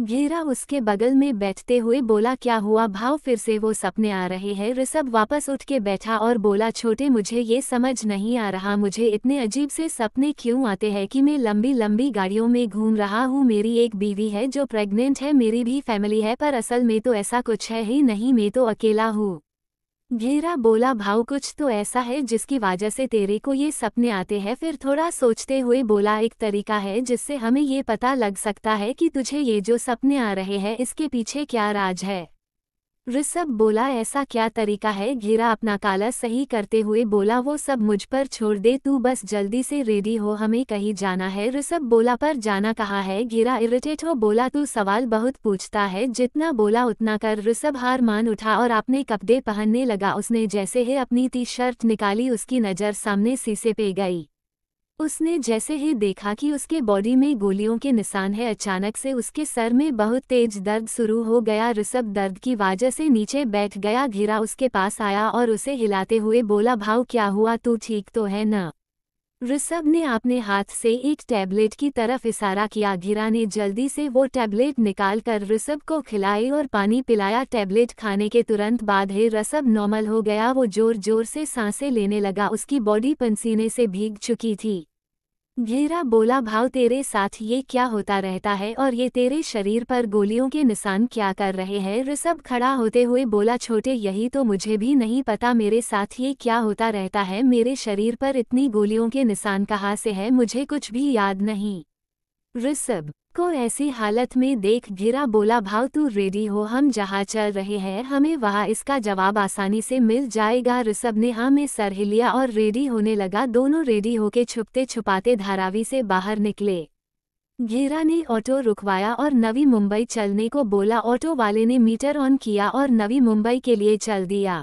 घेरा उसके बगल में बैठते हुए बोला क्या हुआ भाव फिर से वो सपने आ रहे हैं ऋषभ वापस उठ के बैठा और बोला छोटे मुझे ये समझ नहीं आ रहा मुझे इतने अजीब से सपने क्यों आते हैं कि मैं लंबी लंबी गाड़ियों में घूम रहा हूँ मेरी एक बीवी है जो प्रेग्नेंट है मेरी भी फैमिली है पर असल में तो ऐसा कुछ है ही नहीं मैं तो अकेला हूँ घेरा बोला भाव कुछ तो ऐसा है जिसकी वजह से तेरे को ये सपने आते हैं फिर थोड़ा सोचते हुए बोला एक तरीका है जिससे हमें ये पता लग सकता है कि तुझे ये जो सपने आ रहे हैं इसके पीछे क्या राज है ऋषभ बोला ऐसा क्या तरीका है घेरा अपना काला सही करते हुए बोला वो सब मुझ पर छोड़ दे तू बस जल्दी से रेडी हो हमें कहीं जाना है ऋषभ बोला पर जाना कहा है घेरा इरिटेट हो बोला तू सवाल बहुत पूछता है जितना बोला उतना कर ऋषभ हार मान उठा और अपने कपड़े पहनने लगा उसने जैसे ही अपनी टी शर्ट निकाली उसकी नज़र सामने सीसे पे गई उसने जैसे ही देखा कि उसके बॉडी में गोलियों के निशान है अचानक से उसके सर में बहुत तेज दर्द शुरू हो गया ऋषभ दर्द की वजह से नीचे बैठ गया घिरा उसके पास आया और उसे हिलाते हुए बोला भाव क्या हुआ तू ठीक तो है न ऋषभ ने अपने हाथ से एक टैबलेट की तरफ इशारा किया घिरा ने जल्दी से वो टैबलेट निकालकर ऋषभ को खिलाई और पानी पिलाया टैबलेट खाने के तुरंत बाद ही ऋषभ नॉर्मल हो गया वो जोर जोर से सांसें लेने लगा उसकी बॉडी पनसीने से भीग चुकी थी घेरा बोला भाव तेरे साथ ये क्या होता रहता है और ये तेरे शरीर पर गोलियों के निशान क्या कर रहे हैं ऋषभ खड़ा होते हुए बोला छोटे यही तो मुझे भी नहीं पता मेरे साथ ये क्या होता रहता है मेरे शरीर पर इतनी गोलियों के निशान कहाँ से है मुझे कुछ भी याद नहीं ऋषभ को ऐसी हालत में देख घिरा बोला भाव तू रेडी हो हम जहाँ चल रहे हैं हमें वहाँ इसका जवाब आसानी से मिल जाएगा ऋषभ ने हाँ में सर हिलिया और रेडी होने लगा दोनों रेडी होके छुपते छुपाते धारावी से बाहर निकले घेरा ने ऑटो रुकवाया और नवी मुंबई चलने को बोला ऑटो वाले ने मीटर ऑन किया और नवी मुंबई के लिए चल दिया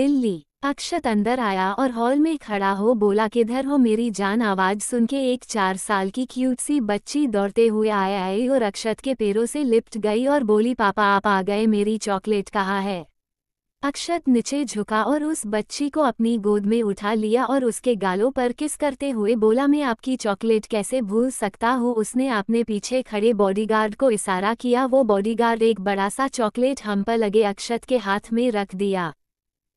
दिल्ली अक्षत अंदर आया और हॉल में खड़ा हो बोला किधर हो मेरी जान आवाज सुन के एक चार साल की क्यूट सी बच्ची दौड़ते हुए आया आई और अक्षत के पैरों से लिपट गई और बोली पापा आप आ गए मेरी चॉकलेट कहा है अक्षत नीचे झुका और उस बच्ची को अपनी गोद में उठा लिया और उसके गालों पर किस करते हुए बोला मैं आपकी चॉकलेट कैसे भूल सकता हूँ उसने अपने पीछे खड़े बॉडीगार्ड को इशारा किया वो बॉडीगार्ड एक बड़ा सा चॉकलेट हम पर लगे अक्षत के हाथ में रख दिया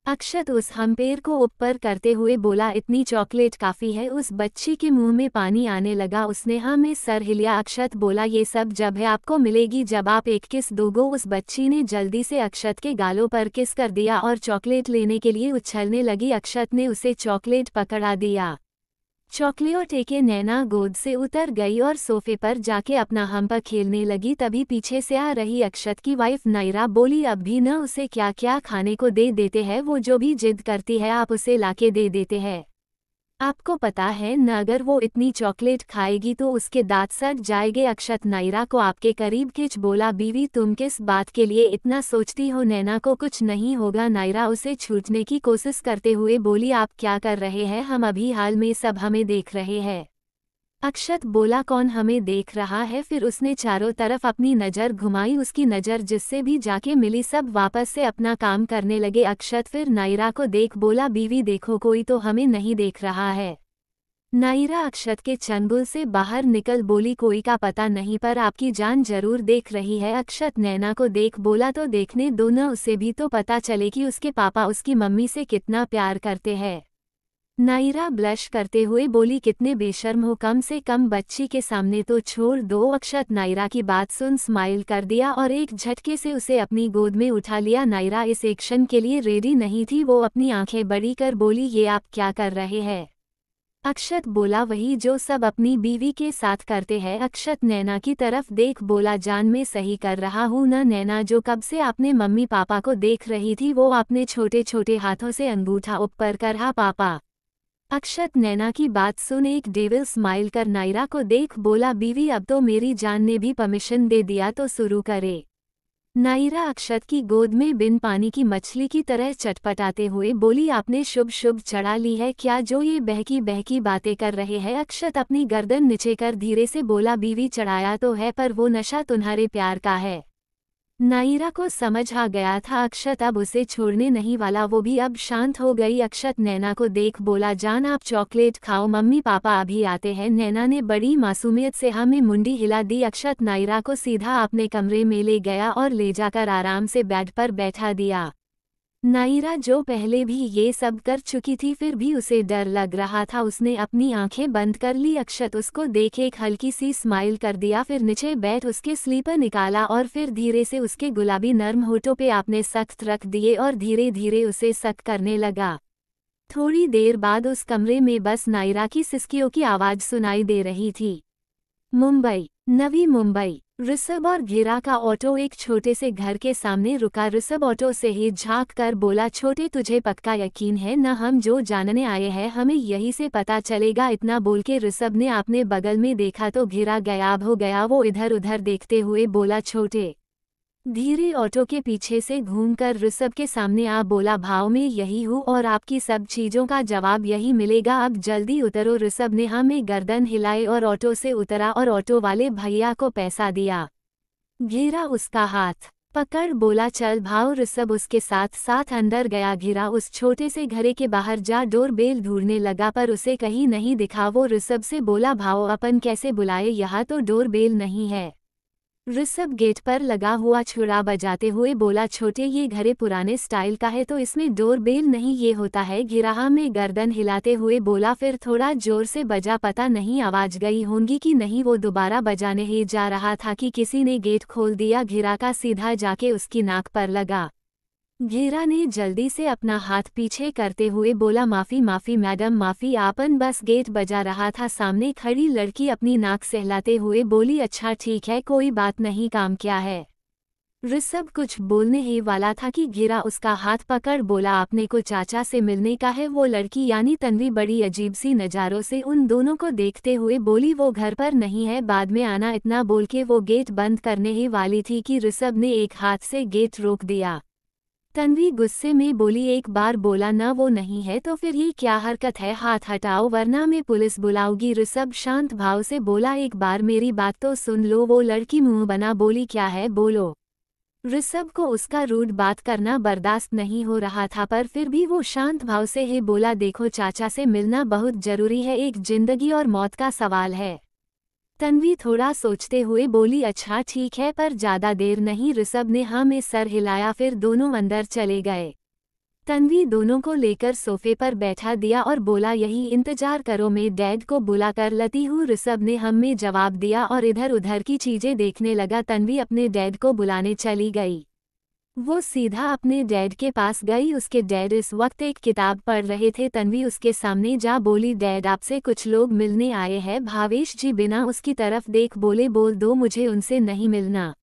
अक्षत उस हम्पेयर को ऊपर करते हुए बोला इतनी चॉकलेट काफ़ी है उस बच्ची के मुंह में पानी आने लगा उसने हमें हाँ, सर हिलिया अक्षत बोला ये सब जब है आपको मिलेगी जब आप एक किस दोगो उस बच्ची ने जल्दी से अक्षत के गालों पर किस कर दिया और चॉकलेट लेने के लिए उछलने लगी अक्षत ने उसे चॉकलेट पकड़ा दिया चॉकलेट एके नैना गोद से उतर गई और सोफे पर जाके अपना हम पर खेलने लगी तभी पीछे से आ रही अक्षत की वाइफ नायरा बोली अब भी न उसे क्या क्या खाने को दे देते हैं वो जो भी जिद करती है आप उसे लाके दे देते हैं आपको पता है न अगर वो इतनी चॉकलेट खाएगी तो उसके दांत सट जाएंगे अक्षत नायरा को आपके करीब खिंच बोला बीवी तुम किस बात के लिए इतना सोचती हो नैना को कुछ नहीं होगा नायरा उसे छूटने की कोशिश करते हुए बोली आप क्या कर रहे हैं हम अभी हाल में सब हमें देख रहे हैं अक्षत बोला कौन हमें देख रहा है फिर उसने चारों तरफ अपनी नज़र घुमाई उसकी नज़र जिससे भी जाके मिली सब वापस से अपना काम करने लगे अक्षत फिर नायरा को देख बोला बीवी देखो कोई तो हमें नहीं देख रहा है नायरा अक्षत के चंगुल से बाहर निकल बोली कोई का पता नहीं पर आपकी जान जरूर देख रही है अक्षत नैना को देख बोला तो देखने दो न उसे भी तो पता चले कि उसके पापा उसकी मम्मी से कितना प्यार करते हैं नायरा ब्लश करते हुए बोली कितने बेशर्म हो कम से कम बच्ची के सामने तो छोड़ दो अक्षत नायरा की बात सुन स्माइल कर दिया और एक झटके से उसे अपनी गोद में उठा लिया नायरा इस एक्शन के लिए रेडी नहीं थी वो अपनी आंखें बड़ी कर बोली ये आप क्या कर रहे हैं अक्षत बोला वही जो सब अपनी बीवी के साथ करते हैं अक्षत नैना की तरफ देख बोला जान में सही कर रहा हूँ न नैना जो कब से आपने मम्मी पापा को देख रही थी वो आपने छोटे छोटे हाथों से अंगूठा ऊपर कर रहा पापा अक्षत नैना की बात सुन एक डेविल स्माइल कर नायरा को देख बोला बीवी अब तो मेरी जान ने भी परमिशन दे दिया तो शुरू करे नायरा अक्षत की गोद में बिन पानी की मछली की तरह चटपटाते हुए बोली आपने शुभ शुभ चढ़ा ली है क्या जो ये बहकी बहकी बातें कर रहे हैं अक्षत अपनी गर्दन नीचे कर धीरे से बोला बीवी चढ़ाया तो है पर वो नशा तुम्हारे प्यार का है नायरा को समझ आ गया था अक्षत अब उसे छोड़ने नहीं वाला वो भी अब शांत हो गई अक्षत नैना को देख बोला जान आप चॉकलेट खाओ मम्मी पापा अभी आते हैं नैना ने बड़ी मासूमियत से हमें मुंडी हिला दी अक्षत नायरा को सीधा अपने कमरे में ले गया और ले जाकर आराम से बेड पर बैठा दिया नायरा जो पहले भी ये सब कर चुकी थी फिर भी उसे डर लग रहा था उसने अपनी आंखें बंद कर ली अक्षत उसको देख एक हल्की सी स्माइल कर दिया फिर नीचे बैठ उसके स्लीपर निकाला और फिर धीरे से उसके गुलाबी नर्म होठों पे आपने सख्त रख दिए और धीरे धीरे उसे सख्त करने लगा थोड़ी देर बाद उस कमरे में बस नायरा की सिस्कियों की आवाज़ सुनाई दे रही थी मुंबई नवी मुंबई ऋषभ और घेरा का ऑटो एक छोटे से घर के सामने रुका ऋषभ ऑटो से ही झाँक कर बोला छोटे तुझे पक्का यकीन है न हम जो जानने आए हैं हमें यही से पता चलेगा इतना बोल के ऋषभ ने अपने बगल में देखा तो घेरा गायब हो गया वो इधर उधर देखते हुए बोला छोटे धीरे ऑटो के पीछे से घूमकर ऋषभ के सामने आ बोला भाव में यही हूँ और आपकी सब चीजों का जवाब यही मिलेगा अब जल्दी उतरो ऋषभ ने हमें हाँ गर्दन हिलाए और ऑटो से उतरा और ऑटो वाले भैया को पैसा दिया घेरा उसका हाथ पकड़ बोला चल भाव ऋषभ उसके साथ साथ अंदर गया घिरा उस छोटे से घरे के बाहर जा डोर बेल ढूंढने लगा पर उसे कहीं नहीं दिखा वो ऋषभ से बोला भाव अपन कैसे बुलाए यहाँ तो डोर बेल नहीं है ऋषभ गेट पर लगा हुआ छुरा बजाते हुए बोला छोटे ये घरे पुराने स्टाइल का है तो इसमें डोर बेल नहीं ये होता है घिराहा में गर्दन हिलाते हुए बोला फिर थोड़ा जोर से बजा पता नहीं आवाज गई होंगी कि नहीं वो दोबारा बजाने ही जा रहा था कि किसी ने गेट खोल दिया घिरा का सीधा जाके उसकी नाक पर लगा घेरा ने जल्दी से अपना हाथ पीछे करते हुए बोला माफ़ी माफ़ी मैडम माफ़ी आपन बस गेट बजा रहा था सामने खड़ी लड़की अपनी नाक सहलाते हुए बोली अच्छा ठीक है कोई बात नहीं काम क्या है ऋषभ कुछ बोलने ही वाला था कि घेरा उसका हाथ पकड़ बोला आपने को चाचा से मिलने का है वो लड़की यानी तन्वी बड़ी अजीब सी नज़ारों से उन दोनों को देखते हुए बोली वो घर पर नहीं है बाद में आना इतना बोल के वो गेट बंद करने ही वाली थी कि ऋषभ ने एक हाथ से गेट रोक दिया तन्वी गुस्से में बोली एक बार बोला न वो नहीं है तो फिर ये क्या हरकत है हाथ हटाओ वरना मैं पुलिस बुलाऊंगी ऋषभ शांत भाव से बोला एक बार मेरी बात तो सुन लो वो लड़की मुंह बना बोली क्या है बोलो ऋषभ को उसका रूड बात करना बर्दाश्त नहीं हो रहा था पर फिर भी वो शांत भाव से ही बोला देखो चाचा से मिलना बहुत जरूरी है एक जिंदगी और मौत का सवाल है तन्वी थोड़ा सोचते हुए बोली अच्छा ठीक है पर ज़्यादा देर नहीं ऋषभ ने हाँ में सर हिलाया फिर दोनों अंदर चले गए तन्वी दोनों को लेकर सोफे पर बैठा दिया और बोला यही इंतजार करो मैं डैड को बुलाकर लती हूँ ऋषभ ने हम हाँ में जवाब दिया और इधर उधर की चीज़ें देखने लगा तन्वी अपने डैड को बुलाने चली गई वो सीधा अपने डैड के पास गई उसके डैड इस वक्त एक किताब पढ़ रहे थे तन्वी उसके सामने जा बोली डैड आपसे कुछ लोग मिलने आए हैं भावेश जी बिना उसकी तरफ देख बोले बोल दो मुझे उनसे नहीं मिलना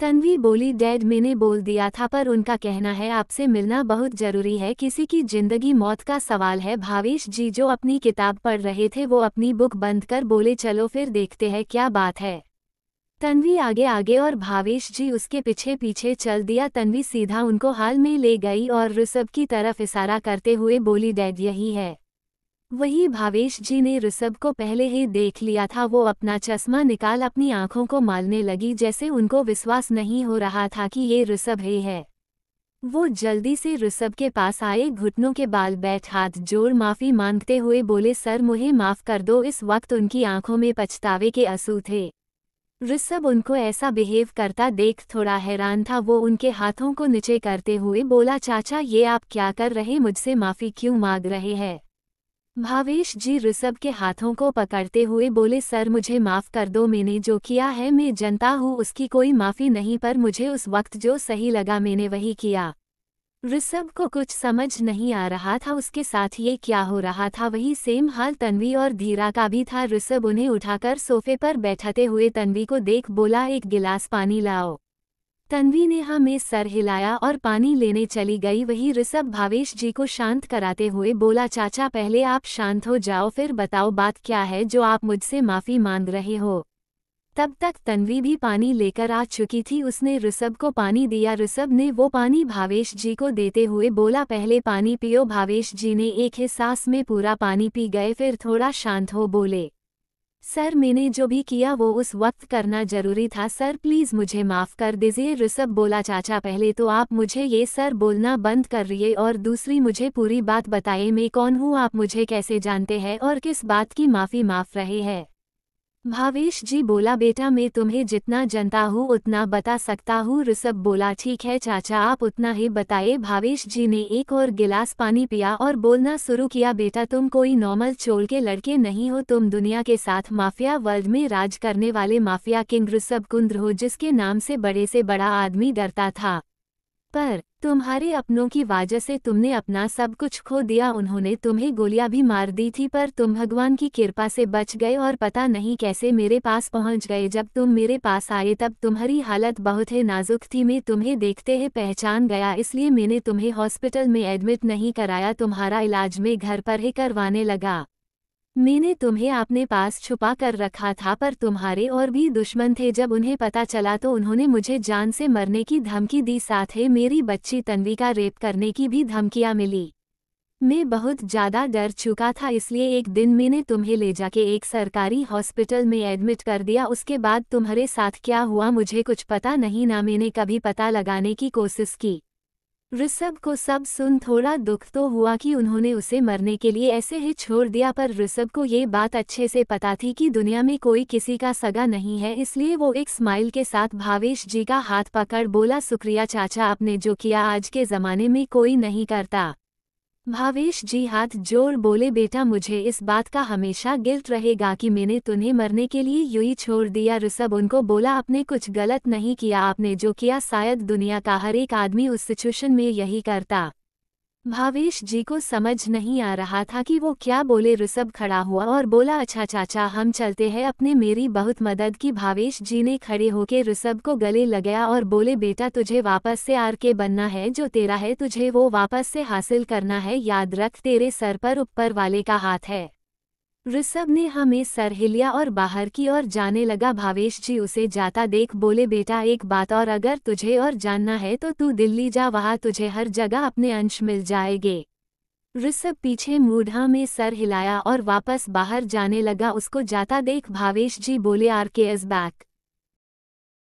तन्वी बोली डैड मैंने बोल दिया था पर उनका कहना है आपसे मिलना बहुत जरूरी है किसी की जिंदगी मौत का सवाल है भावेश जी जो अपनी किताब पढ़ रहे थे वो अपनी बुक बंद कर बोले चलो फिर देखते हैं क्या बात है तन्वी आगे आगे और भावेश जी उसके पीछे पीछे चल दिया तन्वी सीधा उनको हाल में ले गई और ऋषभ की तरफ इशारा करते हुए बोली डैड यही है वही भावेश जी ने ऋषभ को पहले ही देख लिया था वो अपना चश्मा निकाल अपनी आंखों को मालने लगी जैसे उनको विश्वास नहीं हो रहा था कि ये ऋषभ ही है वो जल्दी से ऋषभ के पास आए घुटनों के बाल बैठ हाथ जोड़ माफ़ी मांगते हुए बोले सर मुहे माफ़ कर दो इस वक्त उनकी आंखों में पछतावे के आंसू थे ऋषभ उनको ऐसा बिहेव करता देख थोड़ा हैरान था वो उनके हाथों को नीचे करते हुए बोला चाचा ये आप क्या कर रहे मुझसे माफ़ी क्यों मांग रहे हैं भावेश जी ऋषभ के हाथों को पकड़ते हुए बोले सर मुझे माफ़ कर दो मैंने जो किया है मैं जनता हूँ उसकी कोई माफ़ी नहीं पर मुझे उस वक्त जो सही लगा मैंने वही किया ऋषभ को कुछ समझ नहीं आ रहा था उसके साथ ये क्या हो रहा था वही सेम हाल तन्वी और धीरा का भी था ऋषभ उन्हें उठाकर सोफे पर बैठते हुए तन्वी को देख बोला एक गिलास पानी लाओ तन्वी ने हमें हाँ सर हिलाया और पानी लेने चली गई वही ऋषभ भावेश जी को शांत कराते हुए बोला चाचा पहले आप शांत हो जाओ फिर बताओ बात क्या है जो आप मुझसे माफ़ी मांग रहे हो तब तक तन्वी भी पानी लेकर आ चुकी थी उसने ऋषभ को पानी दिया ऋषभ ने वो पानी भावेश जी को देते हुए बोला पहले पानी पियो भावेश जी ने एक ही सांस में पूरा पानी पी गए फिर थोड़ा शांत हो बोले सर मैंने जो भी किया वो उस वक्त करना जरूरी था सर प्लीज़ मुझे माफ़ कर दीजिए ऋषभ बोला चाचा पहले तो आप मुझे ये सर बोलना बंद कर करिए और दूसरी मुझे पूरी बात बताए मैं कौन हूँ आप मुझे कैसे जानते हैं और किस बात की माफ़ी माफ़ रहे हैं भावेश जी बोला बेटा मैं तुम्हें जितना जनता हूँ उतना बता सकता हूँ ऋषभ बोला ठीक है चाचा आप उतना ही बताए भावेश जी ने एक और गिलास पानी पिया और बोलना शुरू किया बेटा तुम कोई नॉर्मल चोल के लड़के नहीं हो तुम दुनिया के साथ माफिया वर्ल्ड में राज करने वाले माफिया किंग ऋषभ कुंद्र हो जिसके नाम से बड़े से बड़ा आदमी डरता था पर तुम्हारे अपनों की वजह से तुमने अपना सब कुछ खो दिया उन्होंने तुम्हें गोलियां भी मार दी थी पर तुम भगवान की कृपा से बच गए और पता नहीं कैसे मेरे पास पहुंच गए जब तुम मेरे पास आए तब तुम्हारी हालत बहुत ही नाजुक थी मैं तुम्हें देखते ही पहचान गया इसलिए मैंने तुम्हें हॉस्पिटल में एडमिट नहीं कराया तुम्हारा इलाज में घर पर ही करवाने लगा मैंने तुम्हें अपने पास छुपा कर रखा था पर तुम्हारे और भी दुश्मन थे जब उन्हें पता चला तो उन्होंने मुझे जान से मरने की धमकी दी साथ ही मेरी बच्ची तन्वी का रेप करने की भी धमकियाँ मिली मैं बहुत ज़्यादा डर चुका था इसलिए एक दिन मैंने तुम्हें ले जाके एक सरकारी हॉस्पिटल में एडमिट कर दिया उसके बाद तुम्हारे साथ क्या हुआ मुझे कुछ पता नहीं ना मैंने कभी पता लगाने की कोशिश की ऋषभ को सब सुन थोड़ा दुख तो हुआ कि उन्होंने उसे मरने के लिए ऐसे ही छोड़ दिया पर ऋषभ को ये बात अच्छे से पता थी कि दुनिया में कोई किसी का सगा नहीं है इसलिए वो एक स्माइल के साथ भावेश जी का हाथ पकड़ बोला शुक्रिया चाचा आपने जो किया आज के ज़माने में कोई नहीं करता भावेश जी हाथ जोड़ बोले बेटा मुझे इस बात का हमेशा गिल्ट रहेगा कि मैंने तुम्हें मरने के लिए ही छोड़ दिया ऋषभ उनको बोला आपने कुछ गलत नहीं किया आपने जो किया शायद दुनिया का हर एक आदमी उस सिचुएशन में यही करता भावेश जी को समझ नहीं आ रहा था कि वो क्या बोले ऋषभ खड़ा हुआ और बोला अच्छा चाचा हम चलते हैं अपने मेरी बहुत मदद की भावेश जी ने खड़े होके ऋषभ को गले लगाया और बोले बेटा तुझे वापस से आर के बनना है जो तेरा है तुझे वो वापस से हासिल करना है याद रख तेरे सर पर ऊपर वाले का हाथ है ऋषभ ने हमें सर हिलिया और बाहर की ओर जाने लगा भावेश जी उसे जाता देख बोले बेटा एक बात और अगर तुझे और जानना है तो तू दिल्ली जा वहाँ तुझे हर जगह अपने अंश मिल जाएंगे ऋषभ पीछे मूढ़ा में सर हिलाया और वापस बाहर जाने लगा उसको जाता देख भावेश जी बोले आर के एस बैक